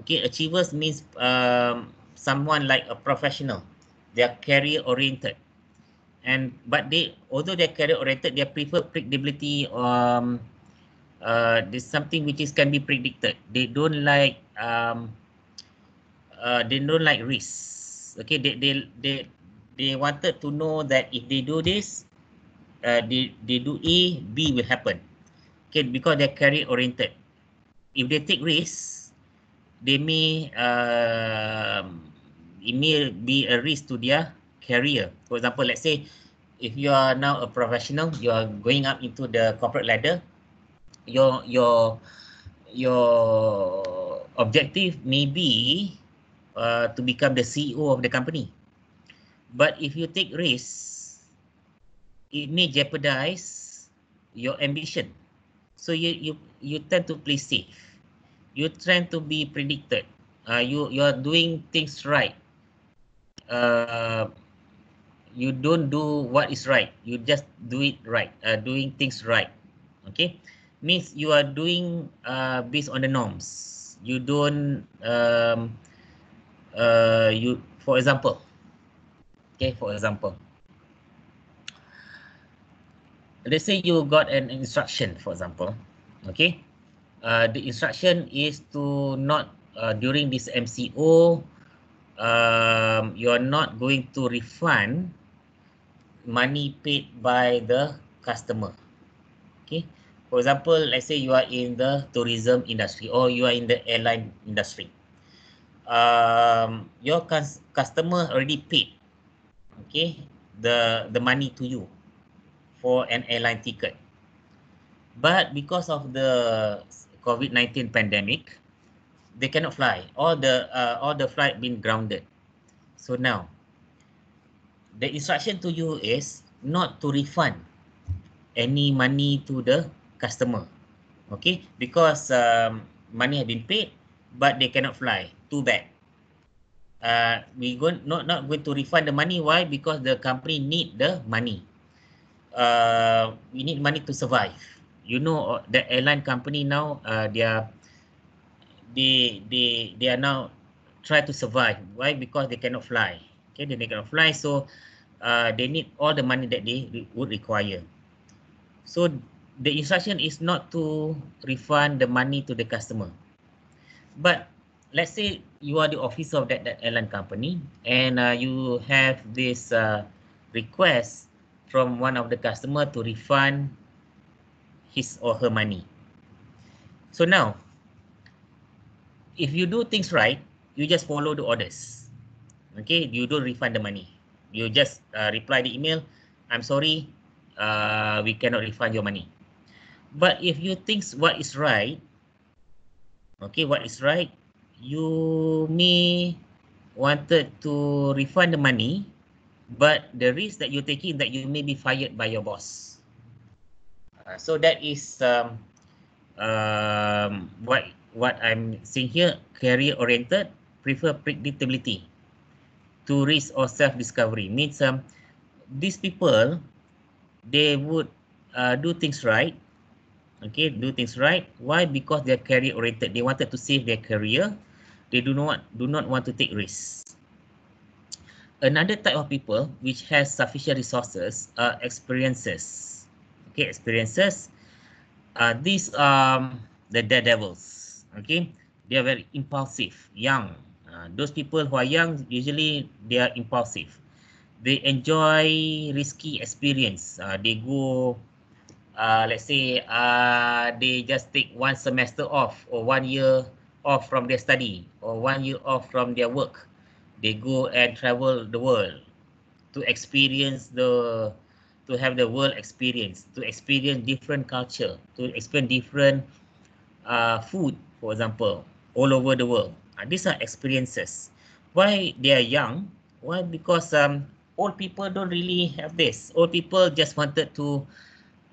Speaker 1: Okay, achievers means um, someone like a professional. They are career oriented. And but they although they're career oriented, they prefer predictability um uh there's something which is can be predicted. They don't like um, uh, they don't like risk. Okay, they they they they wanted to know that if they do this, uh, they they do A, B will happen. Okay, because they're carry oriented. If they take risk, they may um, it may be a risk to their career. For example, let's say if you are now a professional, you are going up into the corporate ladder. Your your your objective may be uh, to become the CEO of the company. But if you take risks, it may jeopardize your ambition. So you you you tend to play safe. You tend to be predicted. Uh, you you are doing things right. Uh, you don't do what is right. You just do it right. Uh, doing things right. Okay, means you are doing uh, based on the norms. you don't um, uh, you for example okay for example let's say you got an instruction for example okay uh, the instruction is to not uh, during this MCO um, you are not going to refund money paid by the customer okay For example, let's say you are in the tourism industry or you are in the airline industry. Um, your customer already paid, okay, the the money to you for an airline ticket. But because of the COVID-19 pandemic, they cannot fly. All the uh, all the flight been grounded. So now, the instruction to you is not to refund any money to the customer. Okay, because um, money have been paid, but they cannot fly. Too bad. Uh, we go not not going to refund the money. Why? Because the company need the money. Uh, we need money to survive. You know uh, the airline company now. Uh, they are they they they are now try to survive. Why? Because they cannot fly. Okay, they cannot fly. So uh, they need all the money that they re would require. So the instruction is not to refund the money to the customer. But let's say you are the officer of that, that airline company and uh, you have this uh, request from one of the customer to refund his or her money. So now, if you do things right, you just follow the orders. Okay, you don't refund the money. You just uh, reply the email, I'm sorry, uh, we cannot refund your money. but if you think what is right, okay, what is right, you may wanted to refund the money, but the risk that you taking that you may be fired by your boss. Uh, so that is um, um, what what I'm seeing here. Career oriented prefer predictability to risk or self discovery means um, these people they would uh, do things right okay, do things right. Why? Because they are career oriented. They wanted to save their career. They do not do not want to take risks. Another type of people which has sufficient resources are experiences. Okay, experiences. Uh, these are um, the daredevils. Okay, they are very impulsive, young. Uh, those people who are young usually they are impulsive. They enjoy risky experience. Uh, they go uh, let's say uh, they just take one semester off or one year off from their study or one year off from their work. They go and travel the world to experience the, to have the world experience, to experience different culture, to experience different uh, food, for example, all over the world. Uh, these are experiences. Why they are young? Why? Because um, old people don't really have this. Old people just wanted to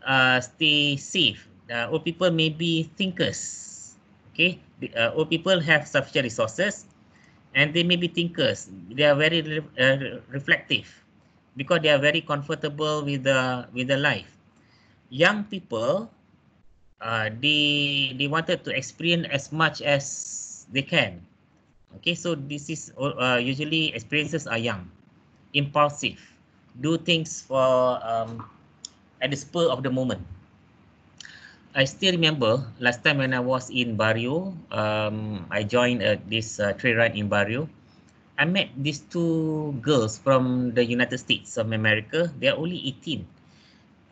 Speaker 1: uh, stay safe. Uh, old people may be thinkers. Okay, uh, old people have sufficient resources, and they may be thinkers. They are very re uh, reflective, because they are very comfortable with the with the life. Young people, uh, they they wanted to experience as much as they can. Okay, so this is uh, usually experiences are young, impulsive, do things for. Um, at the spur of the moment. I still remember last time when I was in Barrio, um, I joined uh, this uh, trail run in Barrio. I met these two girls from the United States of America. They are only 18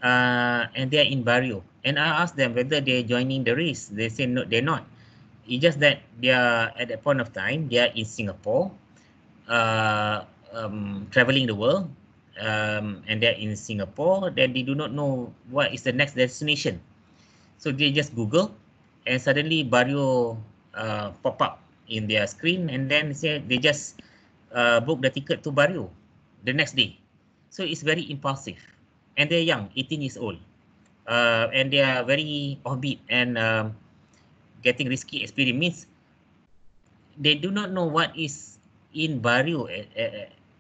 Speaker 1: uh, and they are in Barrio. And I asked them whether they're joining the race. They say no, they're not. It's just that they are at that point of time, they are in Singapore, uh, um, traveling the world um, and they're in Singapore, then they do not know what is the next destination. So they just Google, and suddenly Barrio uh, pop up in their screen, and then say they just uh, book the ticket to Barrio the next day. So it's very impulsive, and they're young, 18 years old, uh, and they are very offbeat and um, getting risky experiments. They do not know what is in Barrio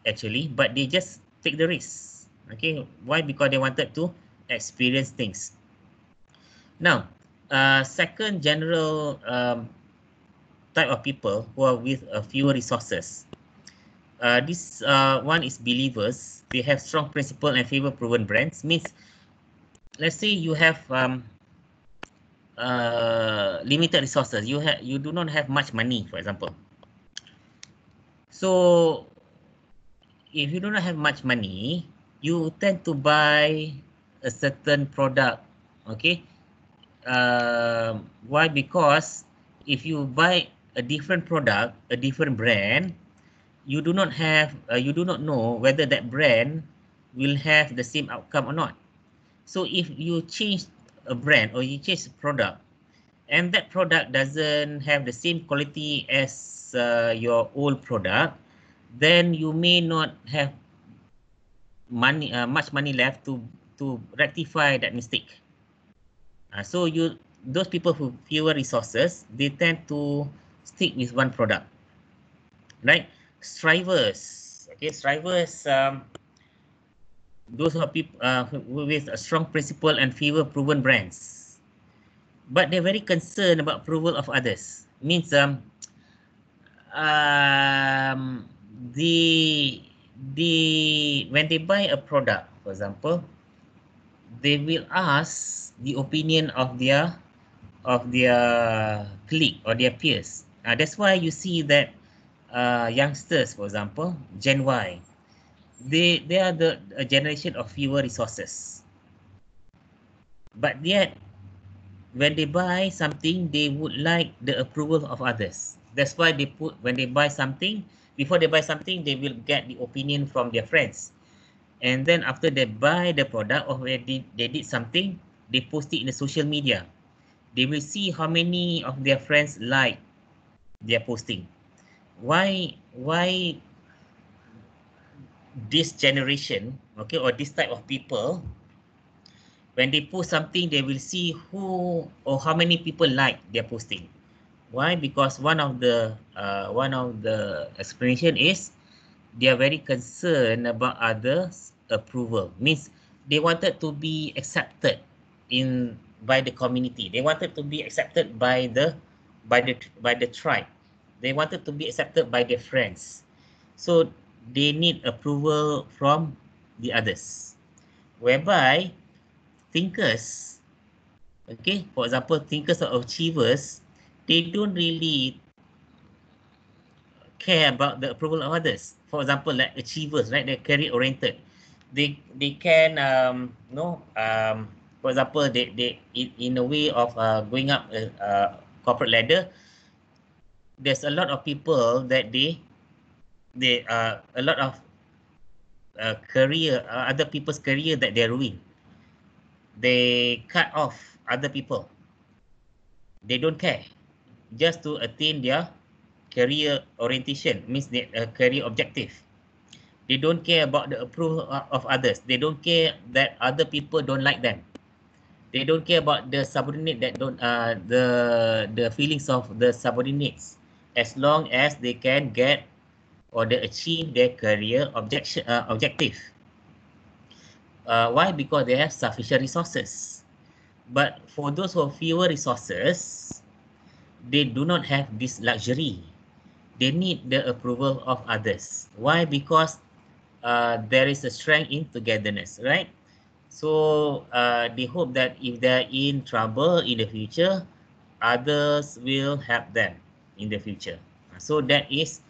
Speaker 1: actually, but they just take the risk. Okay, why? Because they wanted to experience things. Now, uh, second general um, type of people who are with a fewer resources. Uh, this uh, one is believers. They have strong principle and favor proven brands. Means, let's say you have um, uh, limited resources. You have you do not have much money, for example. So if you do not have much money, you tend to buy a certain product. Okay. Uh, why? Because if you buy a different product, a different brand, you do not have, uh, you do not know whether that brand will have the same outcome or not. So if you change a brand or you change a product, and that product doesn't have the same quality as uh, your old product, then you may not have money uh, much money left to to rectify that mistake uh, so you those people who fewer resources they tend to stick with one product right strivers okay strivers um, those are people uh, with a strong principle and fewer proven brands but they're very concerned about approval of others means um um the the when they buy a product for example they will ask the opinion of their of their clique or their peers uh, that's why you see that uh, youngsters for example gen y they they are the a generation of fewer resources but yet when they buy something they would like the approval of others that's why they put when they buy something before they buy something, they will get the opinion from their friends. And then after they buy the product or they did, they did something, they post it in the social media. They will see how many of their friends like their posting. Why why this generation, okay, or this type of people, when they post something, they will see who or how many people like their posting. Why? Because one of the uh, one of the explanation is they are very concerned about others' approval. Means they wanted to be accepted in by the community. They wanted to be accepted by the by the by the tribe. They wanted to be accepted by their friends. So they need approval from the others. Whereby thinkers, okay, for example, thinkers or achievers, they don't really care about the approval of others. For example, like achievers, right? They're career oriented. They they can um, you know um, for example, they they in, a way of uh, going up a corporate ladder. There's a lot of people that they they uh, a lot of uh, career uh, other people's career that they ruin. They cut off other people. They don't care just to attain their career orientation, means their uh, career objective. They don't care about the approval of others. They don't care that other people don't like them. They don't care about the subordinate that don't uh, the the feelings of the subordinates, as long as they can get or they achieve their career objection, uh, objective. Uh, why? Because they have sufficient resources. But for those who have fewer resources, they do not have this luxury. They need the approval of others. Why? Because uh, there is a strength in togetherness, right? So uh, they hope that if they are in trouble in the future, others will help them in the future. So that is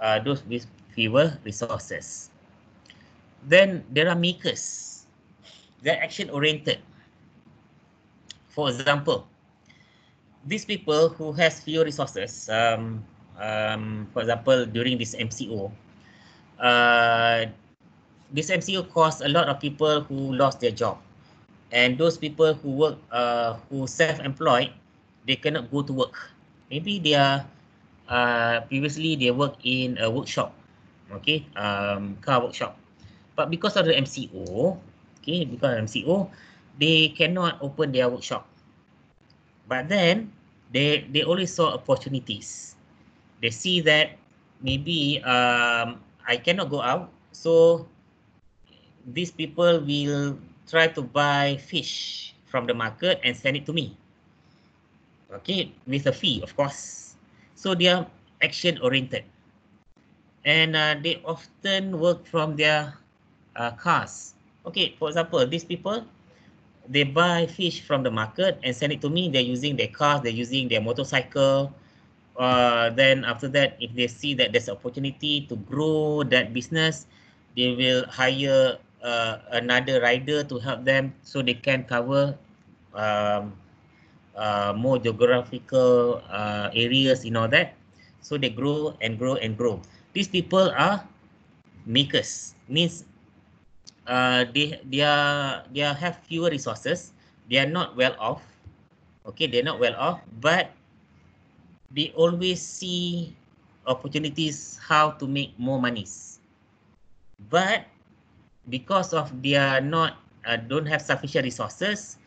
Speaker 1: uh, those with fewer resources. Then there are makers. They're action-oriented. For example, these people who has few resources, um, um, for example, during this MCO, uh, this MCO caused a lot of people who lost their job. And those people who work, uh, who self-employed, they cannot go to work. Maybe they are, uh, previously they work in a workshop, okay, um, car workshop. But because of the MCO, okay, because of MCO, they cannot open their workshop. but then they they always saw opportunities they see that maybe um i cannot go out so these people will try to buy fish from the market and send it to me okay with a fee of course so they are action oriented and uh, they often work from their uh, cars okay for example these people they buy fish from the market and send it to me. They're using their cars, they're using their motorcycle. Uh, then after that, if they see that there's opportunity to grow that business, they will hire uh, another rider to help them so they can cover um, uh, more geographical uh, areas and all that. So they grow and grow and grow. These people are makers, means Uh, they they are they are have fewer resources. They are not well off. Okay, they are not well off, but they always see opportunities how to make more monies. But because of they are not uh, don't have sufficient resources,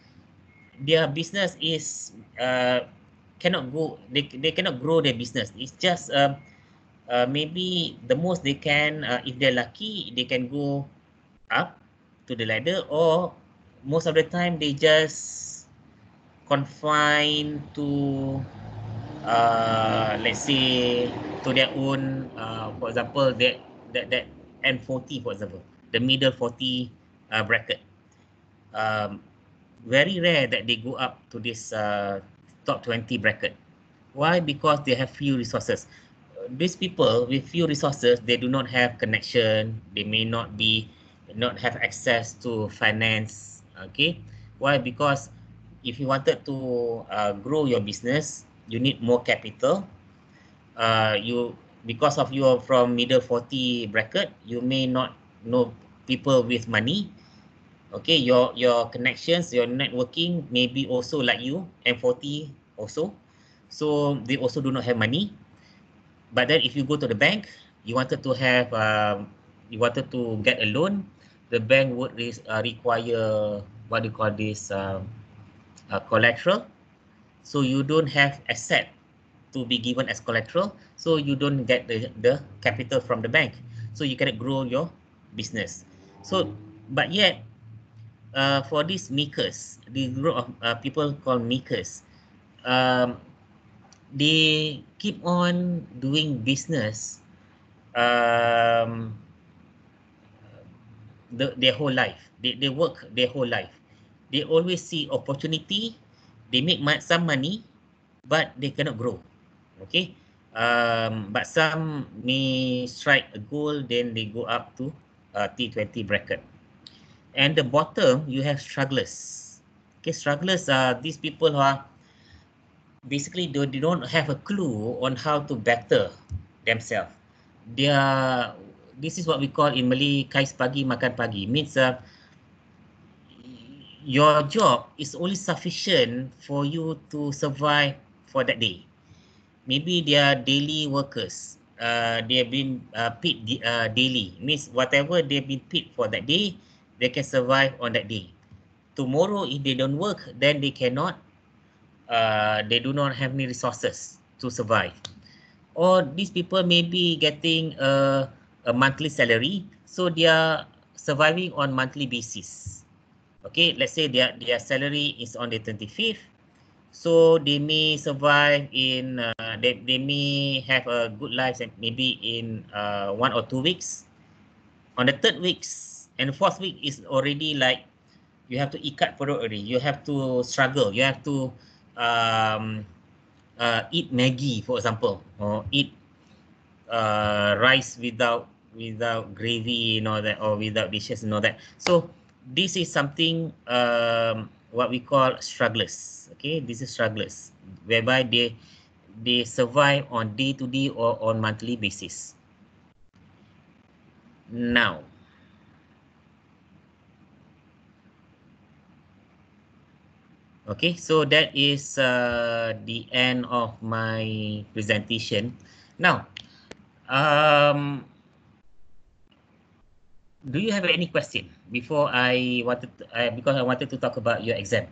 Speaker 1: their business is uh, cannot go. They they cannot grow their business. It's just uh, uh, maybe the most they can uh, if they're lucky they can go up to the ladder or most of the time they just confine to uh, let's say to their own uh, for example that that that N40 for example the middle 40 uh, bracket um, very rare that they go up to this uh, top 20 bracket why because they have few resources these people with few resources they do not have connection they may not be not have access to finance. Okay, why? Because if you wanted to uh, grow your business, you need more capital. Uh, you because of you are from middle 40 bracket, you may not know people with money. Okay, your your connections, your networking may be also like you M40 also, so they also do not have money. But then if you go to the bank, you wanted to have um, you wanted to get a loan, the bank would re uh, require what do you call this um, uh, collateral. So you don't have asset to be given as collateral. So you don't get the, the capital from the bank. So you cannot grow your business. So, but yet, uh, for these makers, the group of uh, people called makers, um, they keep on doing business um, the, their whole life. They, they work their whole life. They always see opportunity. They make some money, but they cannot grow. Okay. Um, but some may strike a goal, then they go up to uh, T20 bracket. And the bottom, you have strugglers. Okay, strugglers are these people who are basically they don't have a clue on how to better themselves. They are this is what we call in Malay kais pagi makan pagi means uh, your job is only sufficient for you to survive for that day. Maybe they are daily workers. Uh, they have been uh, paid uh, daily. Means whatever they been paid for that day, they can survive on that day. Tomorrow, if they don't work, then they cannot. Uh, they do not have any resources to survive. Or these people may be getting a uh, a monthly salary, so they are surviving on monthly basis. Okay, let's say their their salary is on the 25th, so they may survive in uh, they they may have a good life and maybe in uh, one or two weeks. On the third weeks and fourth week is already like you have to eat cut for already. You have to struggle. You have to um, uh, eat Maggie, for example, or eat uh, rice without without gravy and all that or without dishes and all that so this is something um, what we call strugglers okay this is strugglers whereby they they survive on day to day or on monthly basis now okay so that is uh, the end of my presentation now um do you have any question before I wanted to, uh, because I wanted to talk about your exam?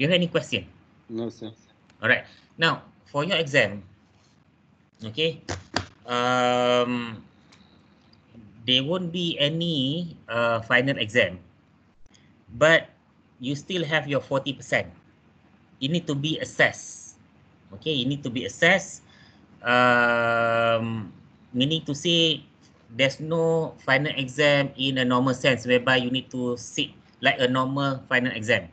Speaker 1: Do you have any question? No, sir. All right. Now, for your exam, okay, um, there won't be any uh, final exam, but you still have your 40%. You need to be assessed. Okay, you need to be assessed. Um, meaning to say there's no final exam in a normal sense whereby you need to sit like a normal final exam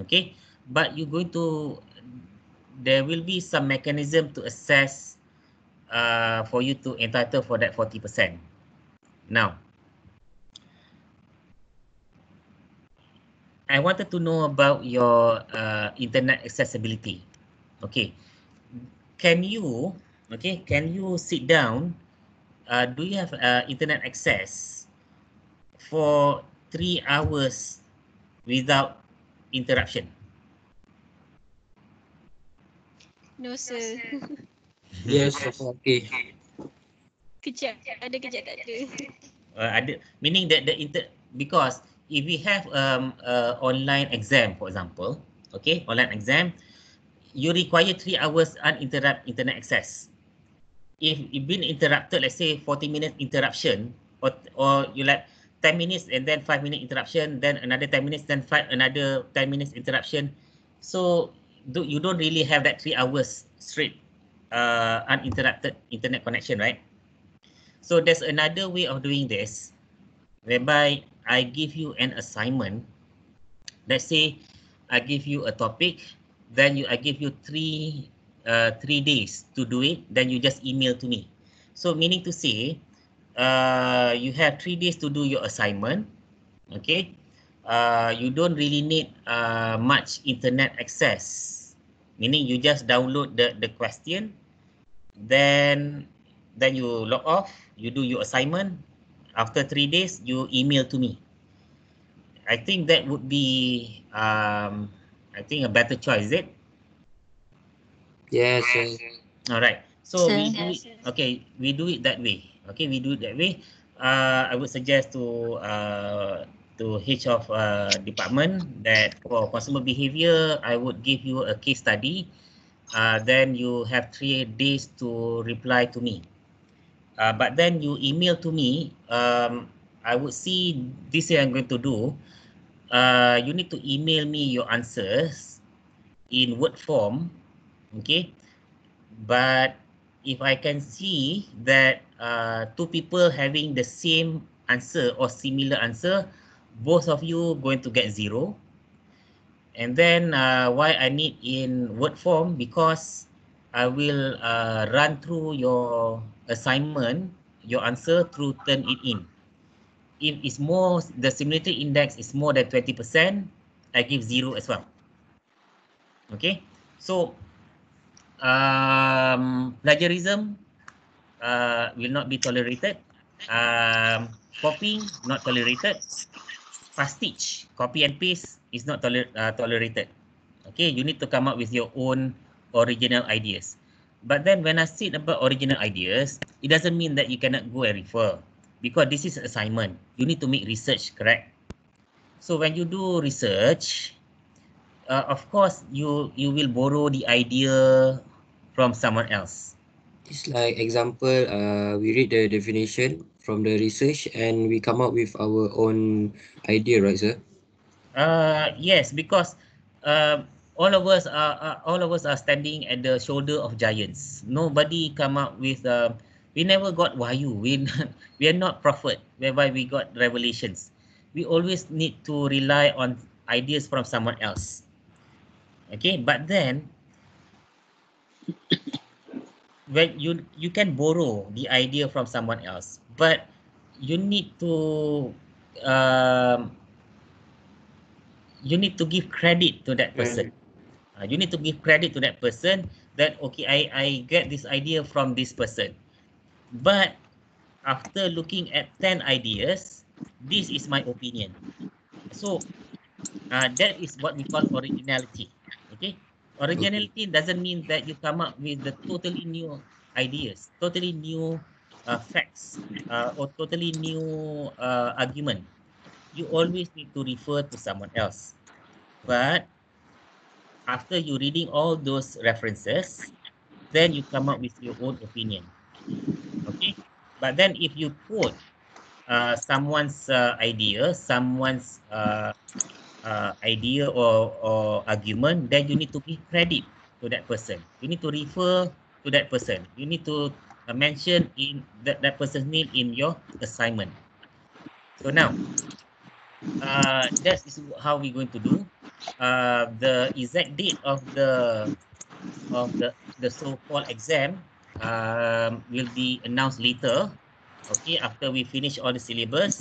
Speaker 1: okay but you're going to there will be some mechanism to assess uh, for you to entitle for that 40% now I wanted to know about your uh, internet accessibility okay can you okay can you sit down uh, do you have uh, internet access for three hours without interruption? No, sir. *laughs* yes, okay. Kejap, ada kejap tak ada. Uh, ada, meaning that the inter, because if we have um, uh, online exam, for example, okay, online exam, you require three hours uninterrupted internet access if you've been interrupted, let's say 40 minutes interruption, or, or you like 10 minutes and then 5 minutes interruption, then another 10 minutes, then five, another 10 minutes interruption. So do, you don't really have that three hours straight uh, uninterrupted internet connection, right? So there's another way of doing this, whereby I give you an assignment. Let's say I give you a topic, then you I give you three uh, three days to do it, then you just email to me. So meaning to say, uh, you have three days to do your assignment. Okay, uh, you don't really need uh, much internet access. Meaning you just download the the question, then then you log off, you do your assignment. After three days, you email to me. I think that would be um, I think a better choice, is it? Yes. Alright. So sir, we do it, okay. We do it that way. Okay, we do it that way. Uh, I would suggest to uh, to head of uh, department that for consumer behavior, I would give you a case study. Uh, then you have three days to reply to me. Uh, but then you email to me. Um, I would see this thing I'm going to do. Uh, you need to email me your answers in word form okay but if i can see that uh, two people having the same answer or similar answer both of you going to get zero and then uh, why i need in word form because i will uh, run through your assignment your answer through turn it in if it's more the similarity index is more than 20% i give zero as well okay so um, plagiarism uh, will not be tolerated. Um, copying not tolerated. Fastidge, copy and paste is not toler uh, tolerated. Okay, you need to come up with your own original ideas. But then when I said about original ideas, it doesn't mean that you cannot go and refer because this is assignment. You need to make research, correct? So when you do research, uh, of course you you will borrow the idea from someone else. It's like example, uh, we read the definition from the research and we come up with our own idea, right, sir? Uh, yes, because uh, all of us are, are all of us are standing at the shoulder of giants. Nobody come up with. Uh, we never got wahyu. We *laughs* we are not prophet. Whereby we got revelations. We always need to rely on ideas from someone else. Okay, but then when you you can borrow the idea from someone else, but you need to um, you need to give credit to that person. Uh, you need to give credit to that person that okay, I I get this idea from this person, but after looking at 10 ideas, this is my opinion. So uh, that is what we call originality. Okay. Originality doesn't mean that you come up with the totally new ideas, totally new uh, facts, uh, or totally new uh, argument. You always need to refer to someone else. But after you reading all those references, then you come up with your own opinion. Okay, but then if you quote uh, someone's uh, idea, someone's uh, uh, idea or, or argument, then you need to give credit to that person. You need to refer to that person. You need to uh, mention in that, that person's name in your assignment. So now, uh, that is how we're going to do. Uh, the exact date of the of the, the so-called exam um, will be announced later. Okay, after we finish all the syllabus,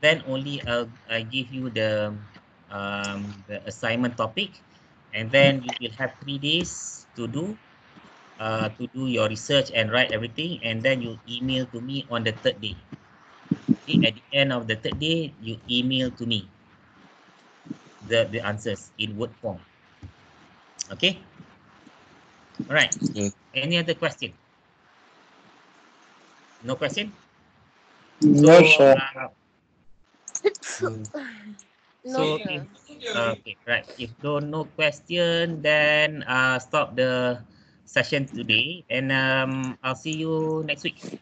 Speaker 1: then only I'll, i give you the um, the assignment topic and then you will have three days to do uh, to do your research and write everything and then you email to me on the third day okay, at the end of the third day you email to me the, the answers in word form okay all right okay. any other question no question no so, sure. Uh, mm. so no okay right if no no question then uh, stop the session today and um, i'll see you next week